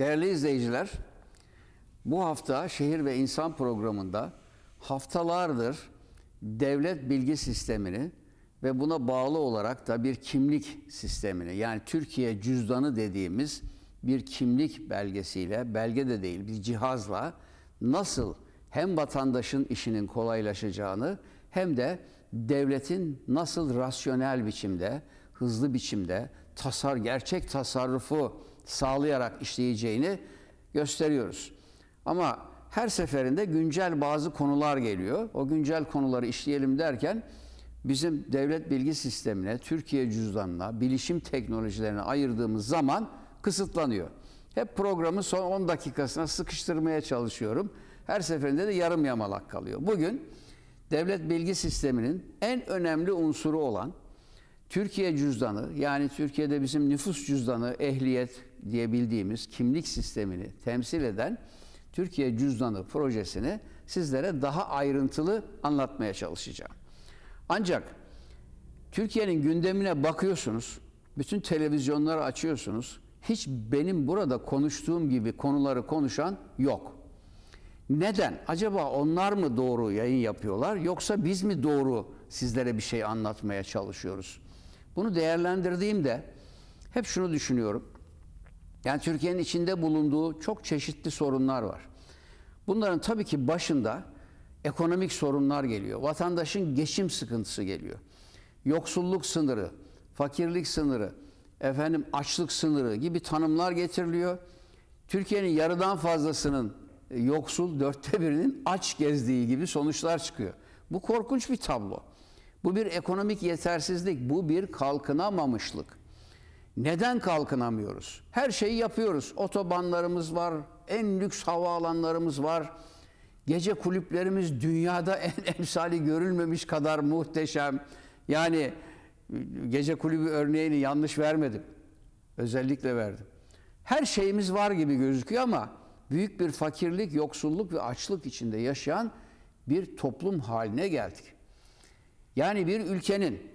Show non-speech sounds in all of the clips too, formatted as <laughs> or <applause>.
Değerli izleyiciler, bu hafta Şehir ve insan programında haftalardır devlet bilgi sistemini ve buna bağlı olarak da bir kimlik sistemini yani Türkiye cüzdanı dediğimiz bir kimlik belgesiyle, belge de değil bir cihazla nasıl hem vatandaşın işinin kolaylaşacağını hem de devletin nasıl rasyonel biçimde, hızlı biçimde tasar gerçek tasarrufu sağlayarak işleyeceğini gösteriyoruz. Ama her seferinde güncel bazı konular geliyor. O güncel konuları işleyelim derken bizim devlet bilgi sistemine, Türkiye cüzdanına, bilişim teknolojilerine ayırdığımız zaman kısıtlanıyor. Hep programı son 10 dakikasına sıkıştırmaya çalışıyorum. Her seferinde de yarım yamalak kalıyor. Bugün devlet bilgi sisteminin en önemli unsuru olan Türkiye cüzdanı yani Türkiye'de bizim nüfus cüzdanı, ehliyet, Diyebildiğimiz kimlik sistemini temsil eden Türkiye Cüzdanı projesini sizlere daha ayrıntılı anlatmaya çalışacağım. Ancak Türkiye'nin gündemine bakıyorsunuz, bütün televizyonları açıyorsunuz. Hiç benim burada konuştuğum gibi konuları konuşan yok. Neden? Acaba onlar mı doğru yayın yapıyorlar yoksa biz mi doğru sizlere bir şey anlatmaya çalışıyoruz? Bunu değerlendirdiğimde hep şunu düşünüyorum. Yani Türkiye'nin içinde bulunduğu çok çeşitli sorunlar var. Bunların tabii ki başında ekonomik sorunlar geliyor. Vatandaşın geçim sıkıntısı geliyor. Yoksulluk sınırı, fakirlik sınırı, efendim açlık sınırı gibi tanımlar getiriliyor. Türkiye'nin yarıdan fazlasının e, yoksul, dörtte birinin aç gezdiği gibi sonuçlar çıkıyor. Bu korkunç bir tablo. Bu bir ekonomik yetersizlik, bu bir kalkınamamışlık. Neden kalkınamıyoruz? Her şeyi yapıyoruz. Otobanlarımız var, en lüks havaalanlarımız var. Gece kulüplerimiz dünyada <laughs> en emsali görülmemiş kadar muhteşem. Yani gece kulübü örneğini yanlış vermedim. Özellikle verdim. Her şeyimiz var gibi gözüküyor ama büyük bir fakirlik, yoksulluk ve açlık içinde yaşayan bir toplum haline geldik. Yani bir ülkenin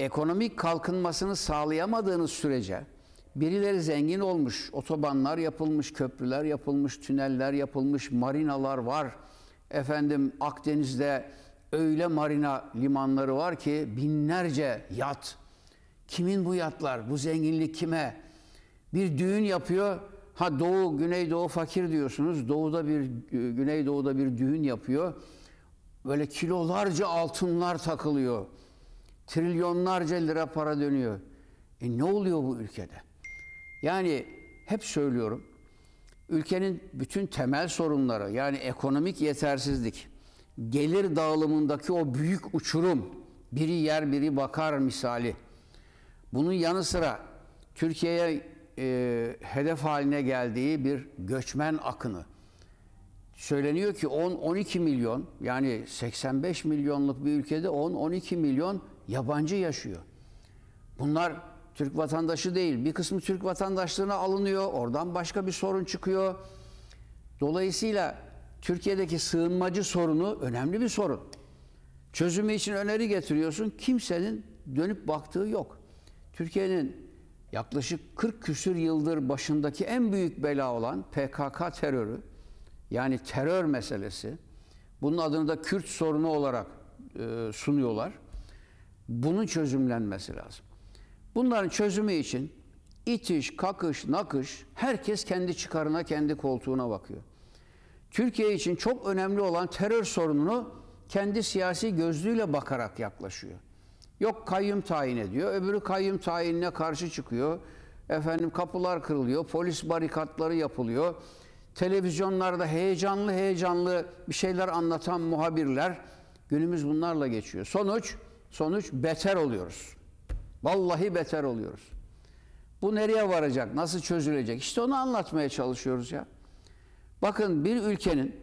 ekonomik kalkınmasını sağlayamadığınız sürece birileri zengin olmuş, otobanlar yapılmış, köprüler yapılmış, tüneller yapılmış, marinalar var. Efendim Akdeniz'de öyle marina limanları var ki binlerce yat. Kimin bu yatlar? Bu zenginlik kime? Bir düğün yapıyor. Ha doğu, güneydoğu fakir diyorsunuz. Doğuda bir, güneydoğuda bir düğün yapıyor. Böyle kilolarca altınlar takılıyor. Trilyonlarca lira para dönüyor. E ne oluyor bu ülkede? Yani hep söylüyorum. Ülkenin bütün temel sorunları yani ekonomik yetersizlik, gelir dağılımındaki o büyük uçurum, biri yer biri bakar misali. Bunun yanı sıra Türkiye'ye e, hedef haline geldiği bir göçmen akını. Söyleniyor ki 10-12 milyon yani 85 milyonluk bir ülkede 10-12 milyon Yabancı yaşıyor. Bunlar Türk vatandaşı değil. Bir kısmı Türk vatandaşlığına alınıyor. Oradan başka bir sorun çıkıyor. Dolayısıyla Türkiye'deki sığınmacı sorunu önemli bir sorun. Çözümü için öneri getiriyorsun. Kimsenin dönüp baktığı yok. Türkiye'nin yaklaşık 40 küsür yıldır başındaki en büyük bela olan PKK terörü yani terör meselesi bunun adını da Kürt sorunu olarak e, sunuyorlar. Bunun çözümlenmesi lazım. Bunların çözümü için itiş, kakış, nakış herkes kendi çıkarına, kendi koltuğuna bakıyor. Türkiye için çok önemli olan terör sorununu kendi siyasi gözlüğüyle bakarak yaklaşıyor. Yok kayyum tayin ediyor, öbürü kayyum tayinine karşı çıkıyor. Efendim kapılar kırılıyor, polis barikatları yapılıyor. Televizyonlarda heyecanlı heyecanlı bir şeyler anlatan muhabirler günümüz bunlarla geçiyor. Sonuç Sonuç beter oluyoruz. Vallahi beter oluyoruz. Bu nereye varacak? Nasıl çözülecek? İşte onu anlatmaya çalışıyoruz ya. Bakın bir ülkenin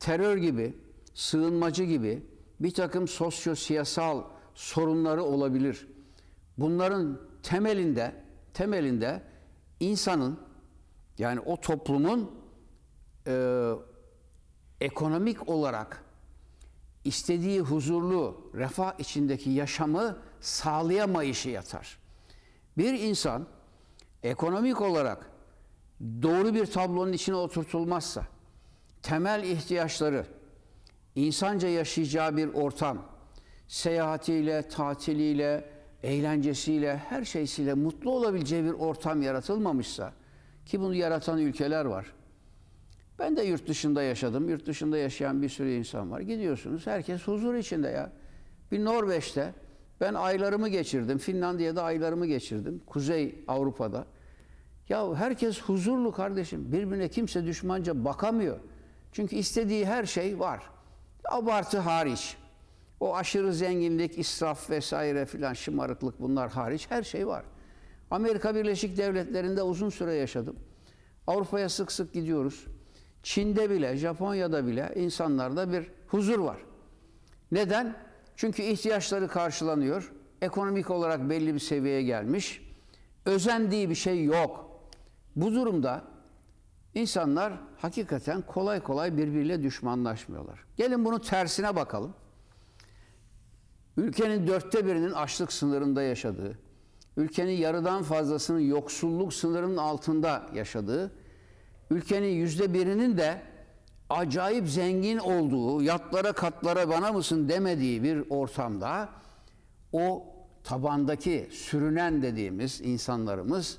terör gibi, sığınmacı gibi bir takım sosyo-siyasal sorunları olabilir. Bunların temelinde temelinde insanın yani o toplumun e, ekonomik olarak istediği huzurlu, refah içindeki yaşamı sağlayamayışı yatar. Bir insan ekonomik olarak doğru bir tablonun içine oturtulmazsa, temel ihtiyaçları, insanca yaşayacağı bir ortam, seyahatiyle, tatiliyle, eğlencesiyle, her şeysiyle mutlu olabileceği bir ortam yaratılmamışsa, ki bunu yaratan ülkeler var. Ben de yurt dışında yaşadım. Yurt dışında yaşayan bir sürü insan var. Gidiyorsunuz herkes huzur içinde ya. Bir Norveç'te ben aylarımı geçirdim. Finlandiya'da aylarımı geçirdim. Kuzey Avrupa'da. Ya herkes huzurlu kardeşim. Birbirine kimse düşmanca bakamıyor. Çünkü istediği her şey var. Abartı hariç. O aşırı zenginlik, israf vesaire filan şımarıklık bunlar hariç her şey var. Amerika Birleşik Devletleri'nde uzun süre yaşadım. Avrupa'ya sık sık gidiyoruz. Çin'de bile, Japonya'da bile insanlarda bir huzur var. Neden? Çünkü ihtiyaçları karşılanıyor. Ekonomik olarak belli bir seviyeye gelmiş. Özendiği bir şey yok. Bu durumda insanlar hakikaten kolay kolay birbiriyle düşmanlaşmıyorlar. Gelin bunun tersine bakalım. Ülkenin dörtte birinin açlık sınırında yaşadığı, ülkenin yarıdan fazlasının yoksulluk sınırının altında yaşadığı ülkenin yüzde birinin de acayip zengin olduğu, yatlara katlara bana mısın demediği bir ortamda o tabandaki sürünen dediğimiz insanlarımız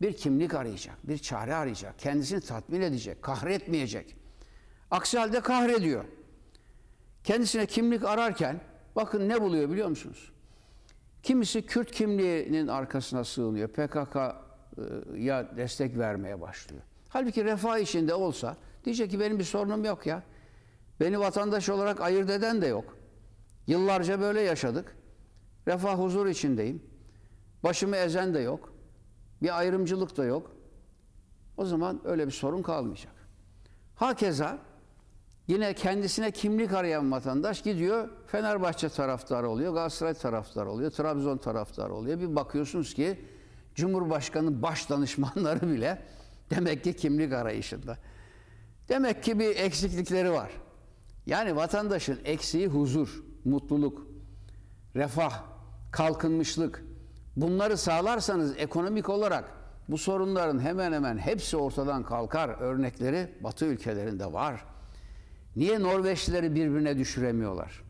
bir kimlik arayacak, bir çare arayacak, kendisini tatmin edecek, kahretmeyecek. Aksi halde kahrediyor. Kendisine kimlik ararken bakın ne buluyor biliyor musunuz? Kimisi Kürt kimliğinin arkasına sığınıyor. PKK'ya destek vermeye başlıyor. Halbuki refah içinde olsa diyecek ki benim bir sorunum yok ya. Beni vatandaş olarak ayırt eden de yok. Yıllarca böyle yaşadık. Refah huzur içindeyim. Başımı ezen de yok. Bir ayrımcılık da yok. O zaman öyle bir sorun kalmayacak. Hakeza yine kendisine kimlik arayan vatandaş gidiyor Fenerbahçe taraftarı oluyor, Galatasaray taraftarı oluyor, Trabzon taraftarı oluyor. Bir bakıyorsunuz ki Cumhurbaşkanı baş danışmanları bile Demek ki kimlik arayışında. Demek ki bir eksiklikleri var. Yani vatandaşın eksiği huzur, mutluluk, refah, kalkınmışlık. Bunları sağlarsanız ekonomik olarak bu sorunların hemen hemen hepsi ortadan kalkar. Örnekleri Batı ülkelerinde var. Niye Norveçlileri birbirine düşüremiyorlar?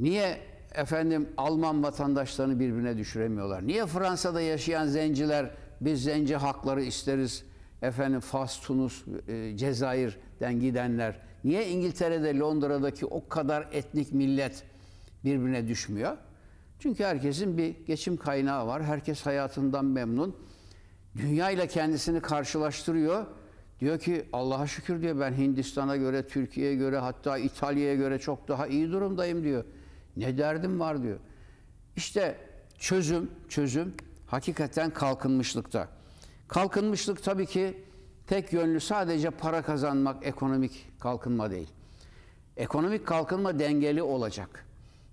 Niye efendim Alman vatandaşlarını birbirine düşüremiyorlar? Niye Fransa'da yaşayan zenciler biz zenci hakları isteriz. Efendim Fas, Tunus, e, Cezayir'den gidenler. Niye İngiltere'de, Londra'daki o kadar etnik millet birbirine düşmüyor? Çünkü herkesin bir geçim kaynağı var. Herkes hayatından memnun. Dünya ile kendisini karşılaştırıyor. Diyor ki Allah'a şükür diyor ben Hindistan'a göre, Türkiye'ye göre hatta İtalya'ya göre çok daha iyi durumdayım diyor. Ne derdim var diyor. İşte çözüm, çözüm hakikaten kalkınmışlıkta. Kalkınmışlık tabii ki tek yönlü sadece para kazanmak ekonomik kalkınma değil. Ekonomik kalkınma dengeli olacak.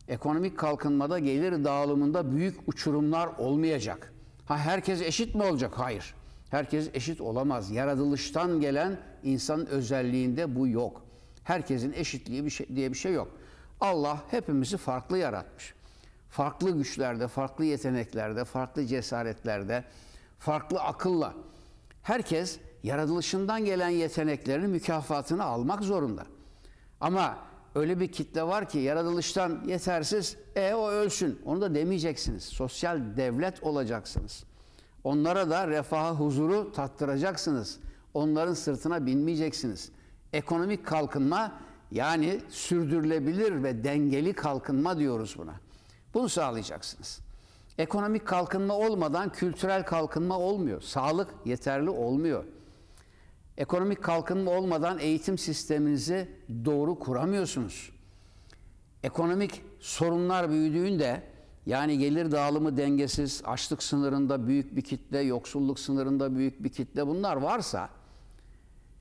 Ekonomik kalkınmada gelir dağılımında büyük uçurumlar olmayacak. Ha herkes eşit mi olacak? Hayır. Herkes eşit olamaz. Yaratılıştan gelen insanın özelliğinde bu yok. Herkesin eşitliği bir şey, diye bir şey yok. Allah hepimizi farklı yaratmış farklı güçlerde, farklı yeteneklerde, farklı cesaretlerde, farklı akılla herkes yaratılışından gelen yeteneklerini mükafatını almak zorunda. Ama öyle bir kitle var ki yaratılıştan yetersiz, e o ölsün. Onu da demeyeceksiniz. Sosyal devlet olacaksınız. Onlara da refaha huzuru tattıracaksınız. Onların sırtına binmeyeceksiniz. Ekonomik kalkınma yani sürdürülebilir ve dengeli kalkınma diyoruz buna. Bunu sağlayacaksınız. Ekonomik kalkınma olmadan kültürel kalkınma olmuyor. Sağlık yeterli olmuyor. Ekonomik kalkınma olmadan eğitim sisteminizi doğru kuramıyorsunuz. Ekonomik sorunlar büyüdüğünde yani gelir dağılımı dengesiz, açlık sınırında büyük bir kitle, yoksulluk sınırında büyük bir kitle bunlar varsa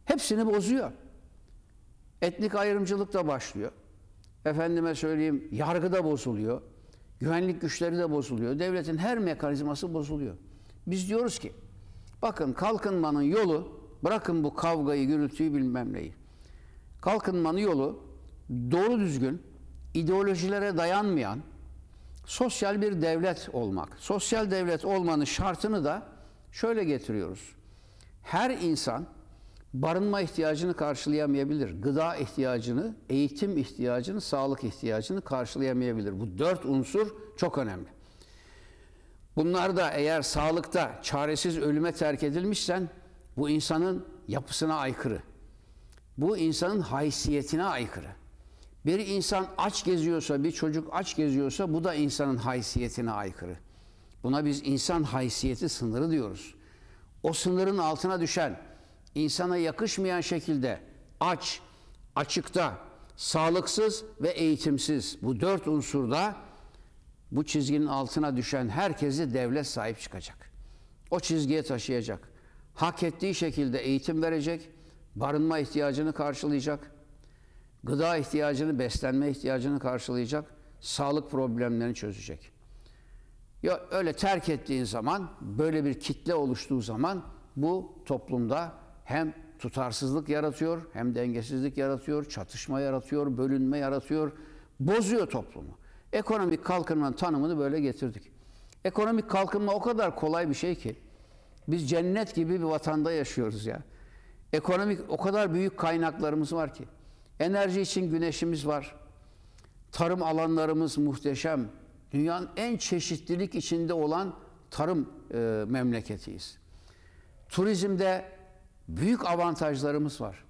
hepsini bozuyor. Etnik ayrımcılık da başlıyor. Efendime söyleyeyim yargı da bozuluyor. Güvenlik güçleri de bozuluyor. Devletin her mekanizması bozuluyor. Biz diyoruz ki bakın kalkınmanın yolu bırakın bu kavgayı, gürültüyü bilmem neyi. Kalkınmanın yolu doğru düzgün ideolojilere dayanmayan sosyal bir devlet olmak. Sosyal devlet olmanın şartını da şöyle getiriyoruz. Her insan barınma ihtiyacını karşılayamayabilir. Gıda ihtiyacını, eğitim ihtiyacını, sağlık ihtiyacını karşılayamayabilir. Bu dört unsur çok önemli. Bunlar da eğer sağlıkta çaresiz ölüme terk edilmişsen bu insanın yapısına aykırı. Bu insanın haysiyetine aykırı. Bir insan aç geziyorsa, bir çocuk aç geziyorsa bu da insanın haysiyetine aykırı. Buna biz insan haysiyeti sınırı diyoruz. O sınırın altına düşen insana yakışmayan şekilde aç, açıkta, sağlıksız ve eğitimsiz bu dört unsurda bu çizginin altına düşen herkesi devlet sahip çıkacak. O çizgiye taşıyacak. Hak ettiği şekilde eğitim verecek, barınma ihtiyacını karşılayacak, gıda ihtiyacını, beslenme ihtiyacını karşılayacak, sağlık problemlerini çözecek. Ya öyle terk ettiğin zaman, böyle bir kitle oluştuğu zaman bu toplumda hem tutarsızlık yaratıyor, hem dengesizlik yaratıyor, çatışma yaratıyor, bölünme yaratıyor, bozuyor toplumu. Ekonomik kalkınmanın tanımını böyle getirdik. Ekonomik kalkınma o kadar kolay bir şey ki biz cennet gibi bir vatanda yaşıyoruz ya. Ekonomik o kadar büyük kaynaklarımız var ki. Enerji için güneşimiz var. Tarım alanlarımız muhteşem. Dünyanın en çeşitlilik içinde olan tarım e, memleketiyiz. Turizmde büyük avantajlarımız var.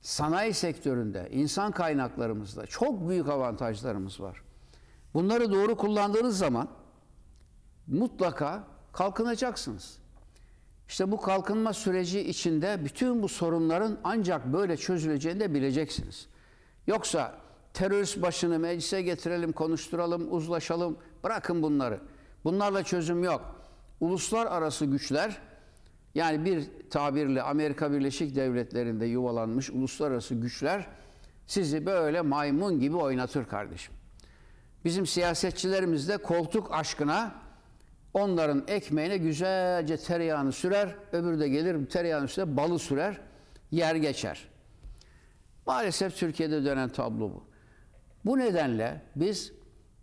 Sanayi sektöründe, insan kaynaklarımızda çok büyük avantajlarımız var. Bunları doğru kullandığınız zaman mutlaka kalkınacaksınız. İşte bu kalkınma süreci içinde bütün bu sorunların ancak böyle çözüleceğini de bileceksiniz. Yoksa terörist başını meclise getirelim, konuşturalım, uzlaşalım, bırakın bunları. Bunlarla çözüm yok. Uluslararası güçler yani bir tabirle Amerika Birleşik Devletleri'nde yuvalanmış uluslararası güçler sizi böyle maymun gibi oynatır kardeşim. Bizim siyasetçilerimiz de koltuk aşkına onların ekmeğine güzelce tereyağını sürer, öbürü de gelir tereyağının üstüne balı sürer, yer geçer. Maalesef Türkiye'de dönen tablo bu. Bu nedenle biz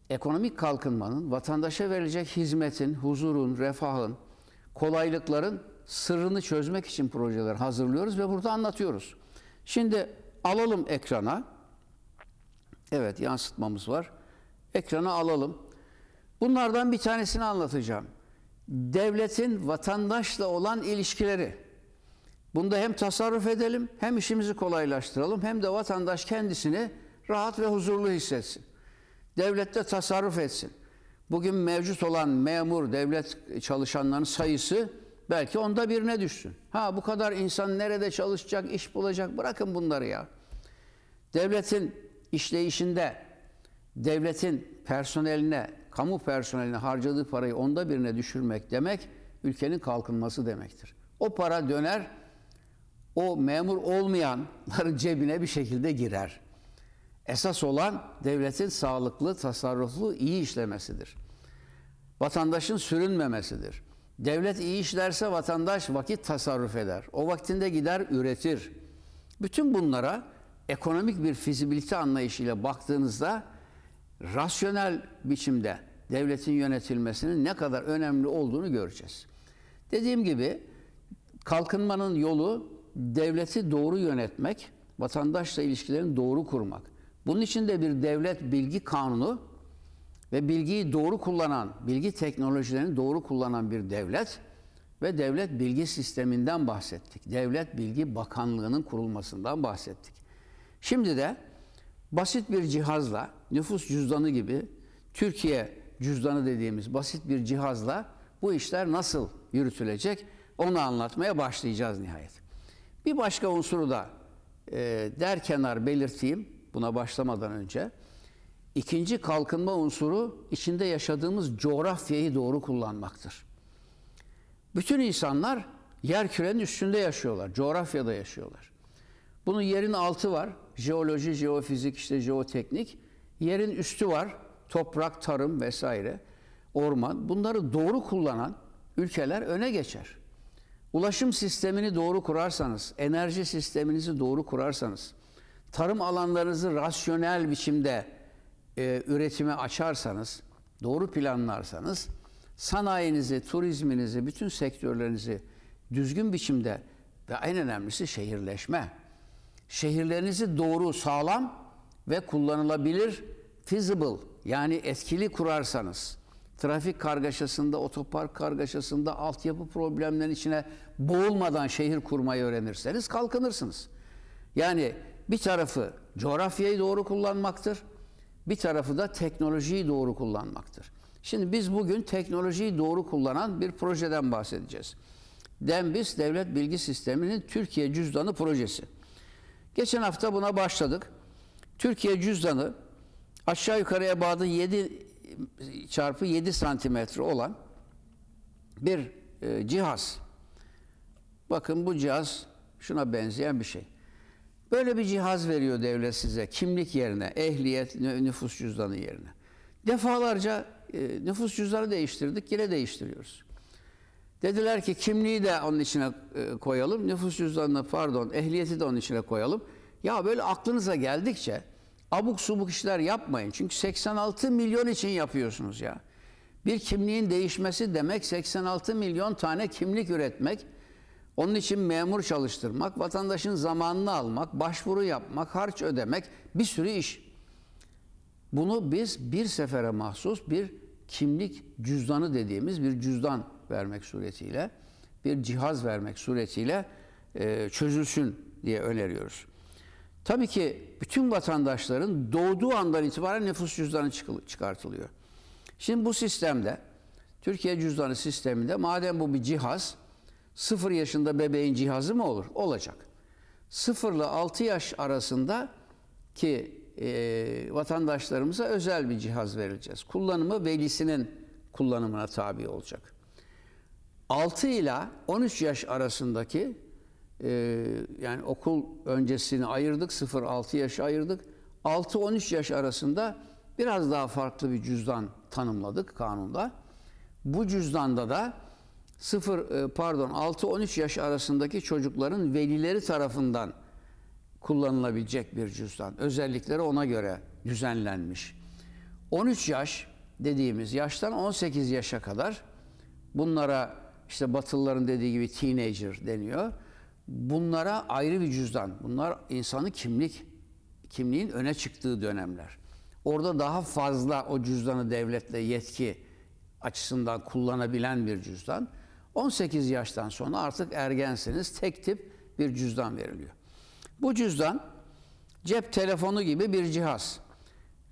ekonomik kalkınmanın, vatandaşa verilecek hizmetin, huzurun, refahın, kolaylıkların sırrını çözmek için projeler hazırlıyoruz ve burada anlatıyoruz. Şimdi alalım ekrana. Evet yansıtmamız var. Ekrana alalım. Bunlardan bir tanesini anlatacağım. Devletin vatandaşla olan ilişkileri. Bunda hem tasarruf edelim, hem işimizi kolaylaştıralım, hem de vatandaş kendisini rahat ve huzurlu hissetsin. Devlette tasarruf etsin. Bugün mevcut olan memur, devlet çalışanlarının sayısı Belki onda birine düşsün. Ha bu kadar insan nerede çalışacak, iş bulacak bırakın bunları ya. Devletin işleyişinde, devletin personeline, kamu personeline harcadığı parayı onda birine düşürmek demek ülkenin kalkınması demektir. O para döner, o memur olmayanların <laughs> cebine bir şekilde girer. Esas olan devletin sağlıklı, tasarruflu, iyi işlemesidir. Vatandaşın sürünmemesidir. Devlet iyi işlerse vatandaş vakit tasarruf eder. O vaktinde gider üretir. Bütün bunlara ekonomik bir fizibilite anlayışıyla baktığınızda rasyonel biçimde devletin yönetilmesinin ne kadar önemli olduğunu göreceğiz. Dediğim gibi kalkınmanın yolu devleti doğru yönetmek, vatandaşla ilişkilerini doğru kurmak. Bunun için de bir devlet bilgi kanunu ve bilgiyi doğru kullanan, bilgi teknolojilerini doğru kullanan bir devlet ve devlet bilgi sisteminden bahsettik. Devlet Bilgi Bakanlığı'nın kurulmasından bahsettik. Şimdi de basit bir cihazla, nüfus cüzdanı gibi Türkiye cüzdanı dediğimiz basit bir cihazla bu işler nasıl yürütülecek onu anlatmaya başlayacağız nihayet. Bir başka unsuru da e, der kenar belirteyim buna başlamadan önce. İkinci kalkınma unsuru içinde yaşadığımız coğrafyayı doğru kullanmaktır. Bütün insanlar yer kürenin üstünde yaşıyorlar, coğrafyada yaşıyorlar. Bunun yerin altı var, jeoloji, jeofizik, işte jeoteknik. Yerin üstü var, toprak, tarım vesaire, orman. Bunları doğru kullanan ülkeler öne geçer. Ulaşım sistemini doğru kurarsanız, enerji sisteminizi doğru kurarsanız, tarım alanlarınızı rasyonel biçimde e, üretime açarsanız, doğru planlarsanız sanayinizi, turizminizi, bütün sektörlerinizi düzgün biçimde ve en önemlisi şehirleşme. Şehirlerinizi doğru, sağlam ve kullanılabilir, feasible yani etkili kurarsanız, trafik kargaşasında, otopark kargaşasında, altyapı problemlerinin içine boğulmadan şehir kurmayı öğrenirseniz kalkınırsınız. Yani bir tarafı coğrafyayı doğru kullanmaktır bir tarafı da teknolojiyi doğru kullanmaktır. Şimdi biz bugün teknolojiyi doğru kullanan bir projeden bahsedeceğiz. DEMBİS Devlet Bilgi Sistemi'nin Türkiye Cüzdanı projesi. Geçen hafta buna başladık. Türkiye Cüzdanı aşağı yukarıya bağlı 7 çarpı 7 santimetre olan bir e, cihaz. Bakın bu cihaz şuna benzeyen bir şey. Böyle bir cihaz veriyor devlet size kimlik yerine, ehliyet, nüfus cüzdanı yerine. Defalarca e, nüfus cüzdanı değiştirdik, yine değiştiriyoruz. Dediler ki kimliği de onun içine e, koyalım, nüfus cüzdanını pardon ehliyeti de onun içine koyalım. Ya böyle aklınıza geldikçe abuk subuk işler yapmayın. Çünkü 86 milyon için yapıyorsunuz ya. Bir kimliğin değişmesi demek 86 milyon tane kimlik üretmek. Onun için memur çalıştırmak, vatandaşın zamanını almak, başvuru yapmak, harç ödemek bir sürü iş. Bunu biz bir sefere mahsus bir kimlik cüzdanı dediğimiz bir cüzdan vermek suretiyle, bir cihaz vermek suretiyle e, çözülsün diye öneriyoruz. Tabii ki bütün vatandaşların doğduğu andan itibaren nüfus cüzdanı çıkartılıyor. Şimdi bu sistemde, Türkiye cüzdanı sisteminde madem bu bir cihaz, Sıfır yaşında bebeğin cihazı mı olur? Olacak. Sıfırla altı yaş arasında ki e, vatandaşlarımıza özel bir cihaz verileceğiz. Kullanımı velisinin kullanımına tabi olacak. 6 ile 13 yaş arasındaki e, yani okul öncesini ayırdık, 0-6 yaş ayırdık. 6-13 yaş arasında biraz daha farklı bir cüzdan tanımladık kanunda. Bu cüzdanda da 0 e, pardon 6-13 yaş arasındaki çocukların velileri tarafından kullanılabilecek bir cüzdan. Özellikleri ona göre düzenlenmiş. 13 yaş dediğimiz yaştan 18 yaşa kadar bunlara işte Batılıların dediği gibi teenager deniyor. Bunlara ayrı bir cüzdan. Bunlar insanı kimlik, kimliğin öne çıktığı dönemler. Orada daha fazla o cüzdanı devletle yetki açısından kullanabilen bir cüzdan. 18 yaştan sonra artık ergensiniz. Tek tip bir cüzdan veriliyor. Bu cüzdan cep telefonu gibi bir cihaz.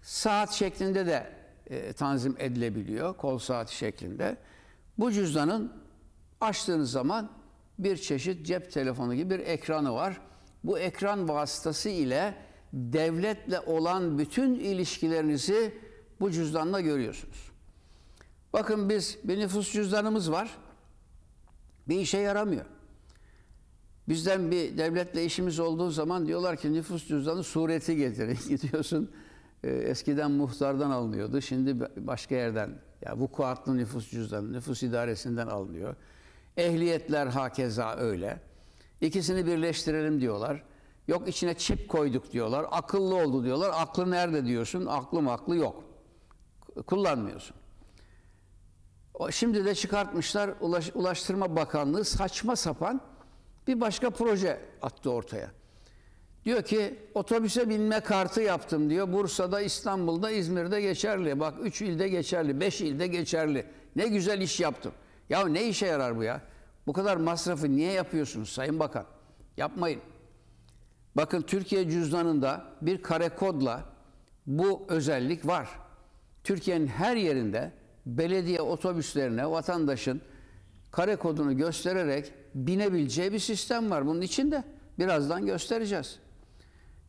Saat şeklinde de e, tanzim edilebiliyor. Kol saati şeklinde. Bu cüzdanın açtığınız zaman bir çeşit cep telefonu gibi bir ekranı var. Bu ekran vasıtası ile devletle olan bütün ilişkilerinizi bu cüzdanla görüyorsunuz. Bakın biz bir nüfus cüzdanımız var. Bir işe yaramıyor. Bizden bir devletle işimiz olduğu zaman diyorlar ki nüfus cüzdanı sureti getirin. <laughs> Gidiyorsun e, eskiden muhtardan alınıyordu. Şimdi başka yerden ya vukuatlı nüfus cüzdanı nüfus idaresinden alınıyor. Ehliyetler hakeza öyle. İkisini birleştirelim diyorlar. Yok içine çip koyduk diyorlar. Akıllı oldu diyorlar. Aklı nerede diyorsun? Aklım aklı yok. Kullanmıyorsun. Şimdi de çıkartmışlar Ulaştırma Bakanlığı saçma sapan bir başka proje attı ortaya. Diyor ki otobüse binme kartı yaptım diyor. Bursa'da, İstanbul'da, İzmir'de geçerli. Bak 3 ilde geçerli, 5 ilde geçerli. Ne güzel iş yaptım. Ya ne işe yarar bu ya? Bu kadar masrafı niye yapıyorsunuz Sayın Bakan? Yapmayın. Bakın Türkiye cüzdanında bir kare kodla bu özellik var. Türkiye'nin her yerinde belediye otobüslerine vatandaşın kare kodunu göstererek binebileceği bir sistem var. Bunun için de birazdan göstereceğiz.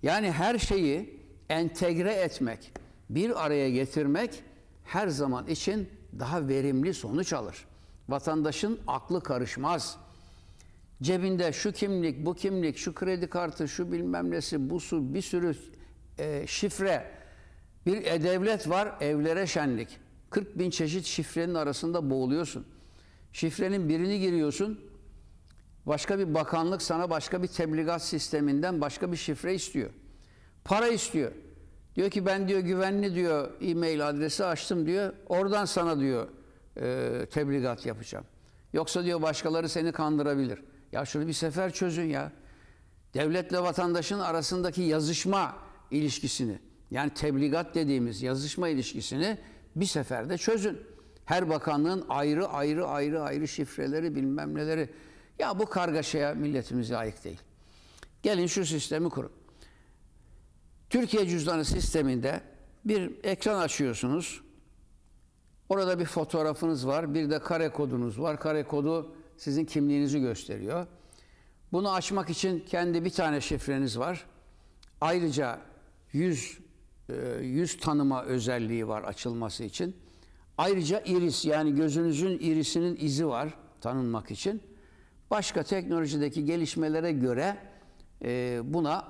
Yani her şeyi entegre etmek, bir araya getirmek her zaman için daha verimli sonuç alır. Vatandaşın aklı karışmaz. Cebinde şu kimlik, bu kimlik, şu kredi kartı, şu bilmem nesi, bu su, bir sürü e, şifre, bir e-devlet var, evlere şenlik. 40 bin çeşit şifrenin arasında boğuluyorsun. Şifrenin birini giriyorsun. Başka bir bakanlık sana başka bir tebligat sisteminden başka bir şifre istiyor. Para istiyor. Diyor ki ben diyor güvenli diyor e-mail adresi açtım diyor. Oradan sana diyor e, tebligat yapacağım. Yoksa diyor başkaları seni kandırabilir. Ya şunu bir sefer çözün ya. Devletle vatandaşın arasındaki yazışma ilişkisini yani tebligat dediğimiz yazışma ilişkisini bir seferde çözün. Her bakanlığın ayrı ayrı ayrı ayrı şifreleri bilmem neleri. Ya bu kargaşaya milletimiz layık değil. Gelin şu sistemi kurun. Türkiye cüzdanı sisteminde bir ekran açıyorsunuz. Orada bir fotoğrafınız var, bir de kare kodunuz var. Kare kodu sizin kimliğinizi gösteriyor. Bunu açmak için kendi bir tane şifreniz var. Ayrıca 100 e, yüz tanıma özelliği var açılması için. Ayrıca iris yani gözünüzün irisinin izi var tanınmak için. Başka teknolojideki gelişmelere göre e, buna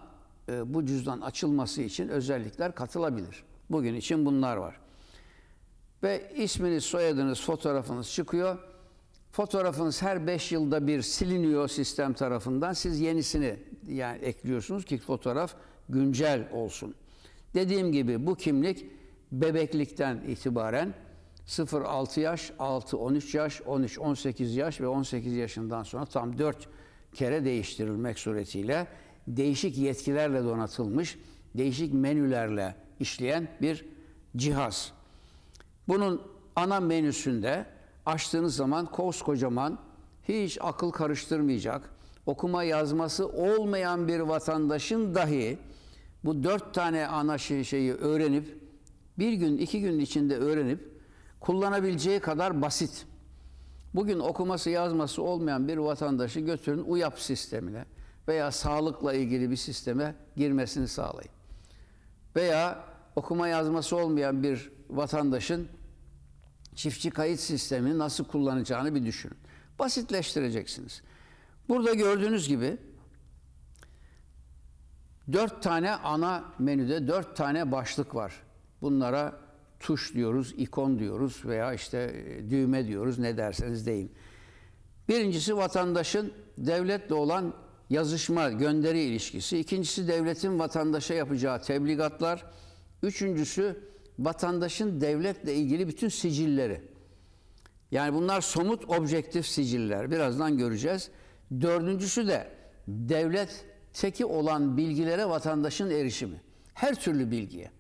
e, bu cüzdan açılması için özellikler katılabilir. Bugün için bunlar var. Ve isminiz, soyadınız, fotoğrafınız çıkıyor. Fotoğrafınız her 5 yılda bir siliniyor sistem tarafından. Siz yenisini yani ekliyorsunuz ki fotoğraf güncel olsun. Dediğim gibi bu kimlik bebeklikten itibaren 0-6 yaş, 6-13 yaş, 13-18 yaş ve 18 yaşından sonra tam 4 kere değiştirilmek suretiyle değişik yetkilerle donatılmış, değişik menülerle işleyen bir cihaz. Bunun ana menüsünde açtığınız zaman koskocaman hiç akıl karıştırmayacak, okuma yazması olmayan bir vatandaşın dahi bu dört tane ana şey, şeyi öğrenip bir gün iki gün içinde öğrenip kullanabileceği kadar basit. Bugün okuması yazması olmayan bir vatandaşı götürün UYAP sistemine veya sağlıkla ilgili bir sisteme girmesini sağlayın. Veya okuma yazması olmayan bir vatandaşın çiftçi kayıt sistemini nasıl kullanacağını bir düşünün. Basitleştireceksiniz. Burada gördüğünüz gibi Dört tane ana menüde dört tane başlık var. Bunlara tuş diyoruz, ikon diyoruz veya işte e, düğme diyoruz ne derseniz deyin. Birincisi vatandaşın devletle olan yazışma, gönderi ilişkisi. İkincisi devletin vatandaşa yapacağı tebligatlar. Üçüncüsü vatandaşın devletle ilgili bütün sicilleri. Yani bunlar somut objektif siciller. Birazdan göreceğiz. Dördüncüsü de devlet teki olan bilgilere vatandaşın erişimi. Her türlü bilgiye.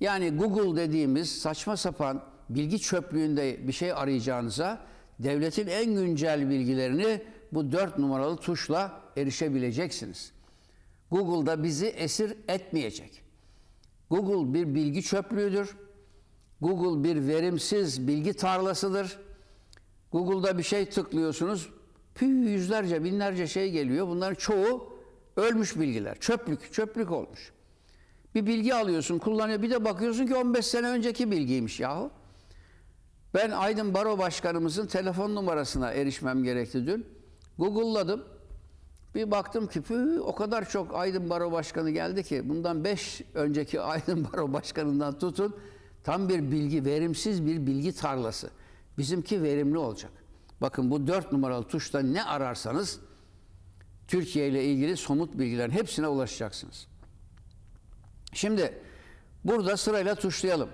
Yani Google dediğimiz saçma sapan bilgi çöplüğünde bir şey arayacağınıza devletin en güncel bilgilerini bu dört numaralı tuşla erişebileceksiniz. Google da bizi esir etmeyecek. Google bir bilgi çöplüğüdür. Google bir verimsiz bilgi tarlasıdır. Google'da bir şey tıklıyorsunuz. Pü yüzlerce, binlerce şey geliyor. Bunların çoğu Ölmüş bilgiler. Çöplük, çöplük olmuş. Bir bilgi alıyorsun, kullanıyor. Bir de bakıyorsun ki 15 sene önceki bilgiymiş yahu. Ben Aydın Baro Başkanımızın telefon numarasına erişmem gerekti dün. Google'ladım. Bir baktım ki o kadar çok Aydın Baro Başkanı geldi ki bundan 5 önceki <laughs> Aydın Baro Başkanı'ndan tutun tam bir bilgi, verimsiz bir bilgi tarlası. Bizimki verimli olacak. Bakın bu 4 numaralı tuşta ne ararsanız Türkiye ile ilgili somut bilgilerin hepsine ulaşacaksınız. Şimdi burada sırayla tuşlayalım.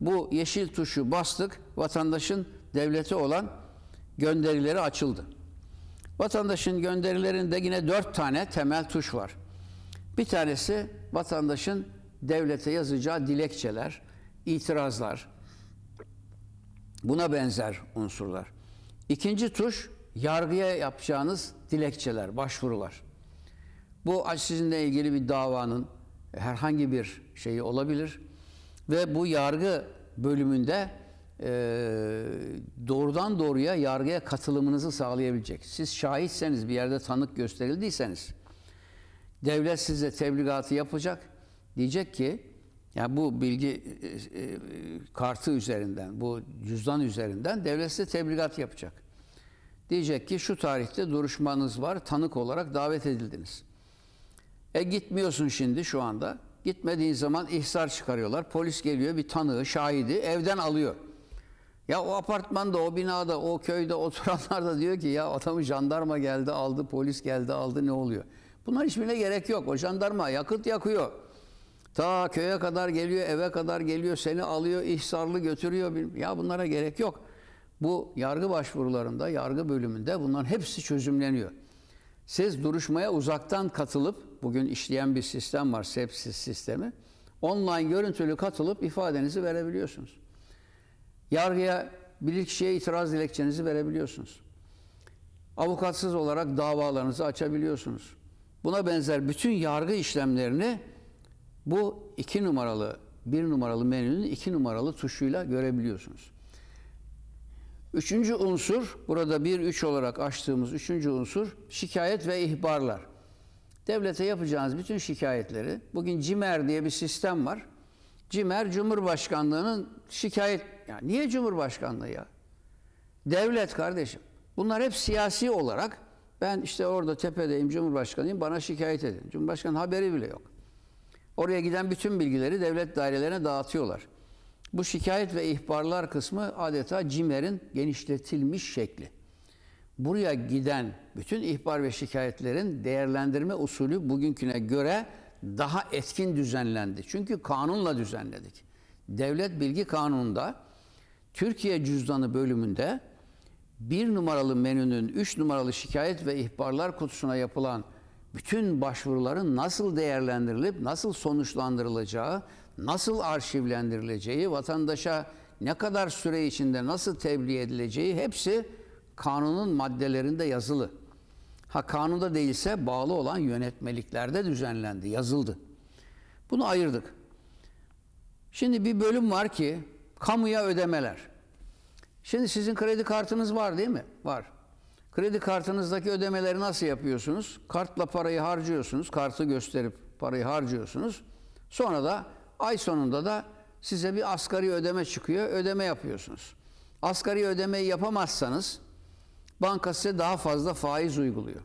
Bu yeşil tuşu bastık. Vatandaşın devlete olan gönderileri açıldı. Vatandaşın gönderilerinde yine dört tane temel tuş var. Bir tanesi vatandaşın devlete yazacağı dilekçeler, itirazlar, buna benzer unsurlar. İkinci tuş yargıya yapacağınız dilekçeler, başvurular. Bu sizinle ilgili bir davanın herhangi bir şeyi olabilir ve bu yargı bölümünde e, doğrudan doğruya yargıya katılımınızı sağlayabilecek. Siz şahitseniz, bir yerde tanık gösterildiyseniz, devlet size tebligatı yapacak, diyecek ki, yani bu bilgi e, e, kartı üzerinden, bu cüzdan üzerinden devlet size tebligat yapacak. Diyecek ki şu tarihte duruşmanız var, tanık olarak davet edildiniz. E gitmiyorsun şimdi şu anda. Gitmediğin zaman ihsar çıkarıyorlar. Polis geliyor bir tanığı, şahidi evden alıyor. Ya o apartmanda, o binada, o köyde oturanlar da diyor ki ya adamı jandarma geldi aldı, polis geldi aldı ne oluyor? Bunlar hiçbirine gerek yok. O jandarma yakıt yakıyor. Ta köye kadar geliyor, eve kadar geliyor, seni alıyor, ihsarlı götürüyor. Ya bunlara gerek yok. Bu yargı başvurularında, yargı bölümünde bunların hepsi çözümleniyor. Siz duruşmaya uzaktan katılıp, bugün işleyen bir sistem var, sepsis sistemi. Online görüntülü katılıp ifadenizi verebiliyorsunuz. Yargıya bilirkişiye itiraz dilekçenizi verebiliyorsunuz. Avukatsız olarak davalarınızı açabiliyorsunuz. Buna benzer bütün yargı işlemlerini bu iki numaralı, bir numaralı menünün iki numaralı tuşuyla görebiliyorsunuz. Üçüncü unsur, burada bir üç olarak açtığımız üçüncü unsur şikayet ve ihbarlar. Devlete yapacağınız bütün şikayetleri, bugün CİMER diye bir sistem var. CİMER Cumhurbaşkanlığının şikayet, ya niye Cumhurbaşkanlığı ya? Devlet kardeşim. Bunlar hep siyasi olarak ben işte orada tepedeyim, Cumhurbaşkanıyım, bana şikayet edin. Cumhurbaşkanı haberi bile yok. Oraya giden bütün bilgileri devlet dairelerine dağıtıyorlar. Bu şikayet ve ihbarlar kısmı adeta CİMER'in genişletilmiş şekli. Buraya giden bütün ihbar ve şikayetlerin değerlendirme usulü bugünküne göre daha etkin düzenlendi. Çünkü kanunla düzenledik. Devlet Bilgi Kanunu'nda Türkiye Cüzdanı bölümünde bir numaralı menünün üç numaralı şikayet ve ihbarlar kutusuna yapılan bütün başvuruların nasıl değerlendirilip nasıl sonuçlandırılacağı, nasıl arşivlendirileceği, vatandaşa ne kadar süre içinde nasıl tebliğ edileceği hepsi kanunun maddelerinde yazılı. Ha kanunda değilse bağlı olan yönetmeliklerde düzenlendi, yazıldı. Bunu ayırdık. Şimdi bir bölüm var ki kamuya ödemeler. Şimdi sizin kredi kartınız var değil mi? Var. Kredi kartınızdaki ödemeleri nasıl yapıyorsunuz? Kartla parayı harcıyorsunuz. Kartı gösterip parayı harcıyorsunuz. Sonra da Ay sonunda da size bir asgari ödeme çıkıyor. Ödeme yapıyorsunuz. Asgari ödemeyi yapamazsanız banka size daha fazla faiz uyguluyor.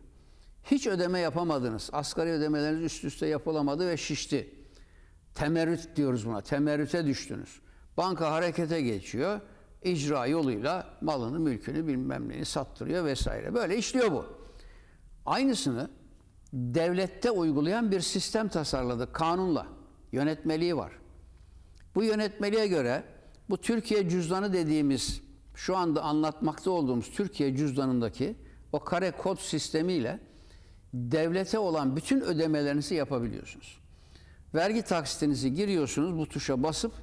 Hiç ödeme yapamadınız. Asgari ödemeleriniz üst üste yapılamadı ve şişti. Temerrüt diyoruz buna. Temerrüte düştünüz. Banka harekete geçiyor. icra yoluyla malını, mülkünü, bilmem neyi sattırıyor vesaire. Böyle işliyor bu. Aynısını devlette uygulayan bir sistem tasarladı kanunla yönetmeliği var. Bu yönetmeliğe göre bu Türkiye cüzdanı dediğimiz şu anda anlatmakta olduğumuz Türkiye cüzdanındaki o kare kod sistemiyle devlete olan bütün ödemelerinizi yapabiliyorsunuz. Vergi taksitinizi giriyorsunuz, bu tuşa basıp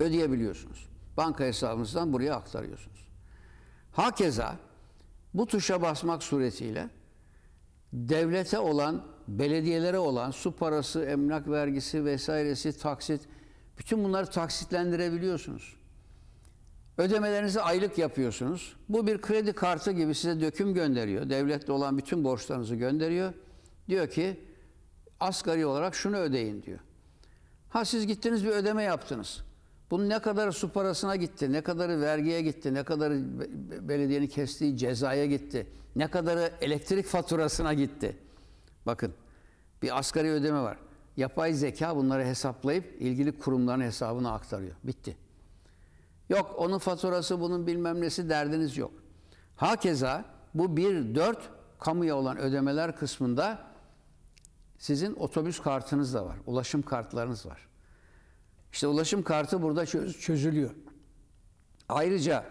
ödeyebiliyorsunuz. Banka hesabınızdan buraya aktarıyorsunuz. Hakeza bu tuşa basmak suretiyle devlete olan belediyelere olan su parası, emlak vergisi vesairesi, taksit bütün bunları taksitlendirebiliyorsunuz. Ödemelerinizi aylık yapıyorsunuz. Bu bir kredi kartı gibi size döküm gönderiyor. Devletle olan bütün borçlarınızı gönderiyor. Diyor ki asgari olarak şunu ödeyin diyor. Ha siz gittiniz bir ödeme yaptınız. Bunun ne kadarı su parasına gitti, ne kadarı vergiye gitti, ne kadarı belediyenin kestiği cezaya gitti, ne kadarı elektrik faturasına gitti. Bakın bir asgari ödeme var. Yapay zeka bunları hesaplayıp ilgili kurumların hesabına aktarıyor. Bitti. Yok onun faturası bunun bilmem nesi derdiniz yok. Hakeza bu 1-4 kamuya olan ödemeler kısmında sizin otobüs kartınız da var. Ulaşım kartlarınız var. İşte ulaşım kartı burada çözülüyor. Ayrıca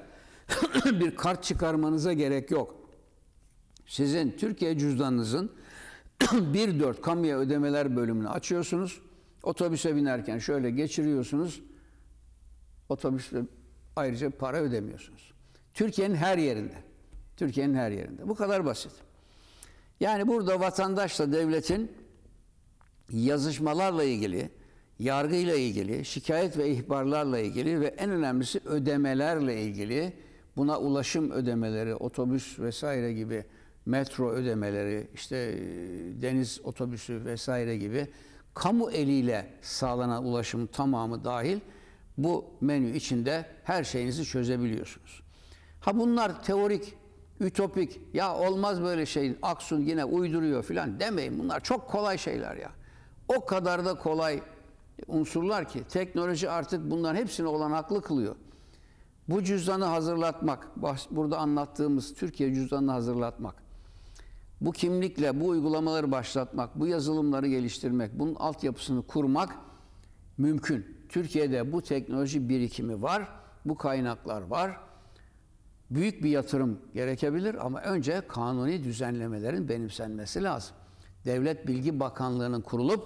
<clears throat> bir kart çıkarmanıza gerek yok. Sizin Türkiye cüzdanınızın 1.4 <clears throat> kamuya ödemeler bölümünü açıyorsunuz. Otobüse binerken şöyle geçiriyorsunuz. Otobüste ayrıca para ödemiyorsunuz. Türkiye'nin her yerinde. Türkiye'nin her yerinde. Bu kadar basit. Yani burada vatandaşla devletin yazışmalarla ilgili, yargıyla ilgili, şikayet ve ihbarlarla ilgili ve en önemlisi ödemelerle ilgili buna ulaşım ödemeleri, otobüs vesaire gibi metro ödemeleri, işte e, deniz otobüsü vesaire gibi kamu eliyle sağlanan ulaşım tamamı dahil bu menü içinde her şeyinizi çözebiliyorsunuz. Ha bunlar teorik, ütopik, ya olmaz böyle şey, Aksun yine uyduruyor filan demeyin. Bunlar çok kolay şeyler ya. O kadar da kolay unsurlar ki teknoloji artık bunların hepsini olanaklı kılıyor. Bu cüzdanı hazırlatmak, burada anlattığımız Türkiye cüzdanını hazırlatmak bu kimlikle bu uygulamaları başlatmak, bu yazılımları geliştirmek, bunun altyapısını kurmak mümkün. Türkiye'de bu teknoloji birikimi var, bu kaynaklar var. Büyük bir yatırım gerekebilir ama önce kanuni düzenlemelerin benimsenmesi lazım. Devlet Bilgi Bakanlığı'nın kurulup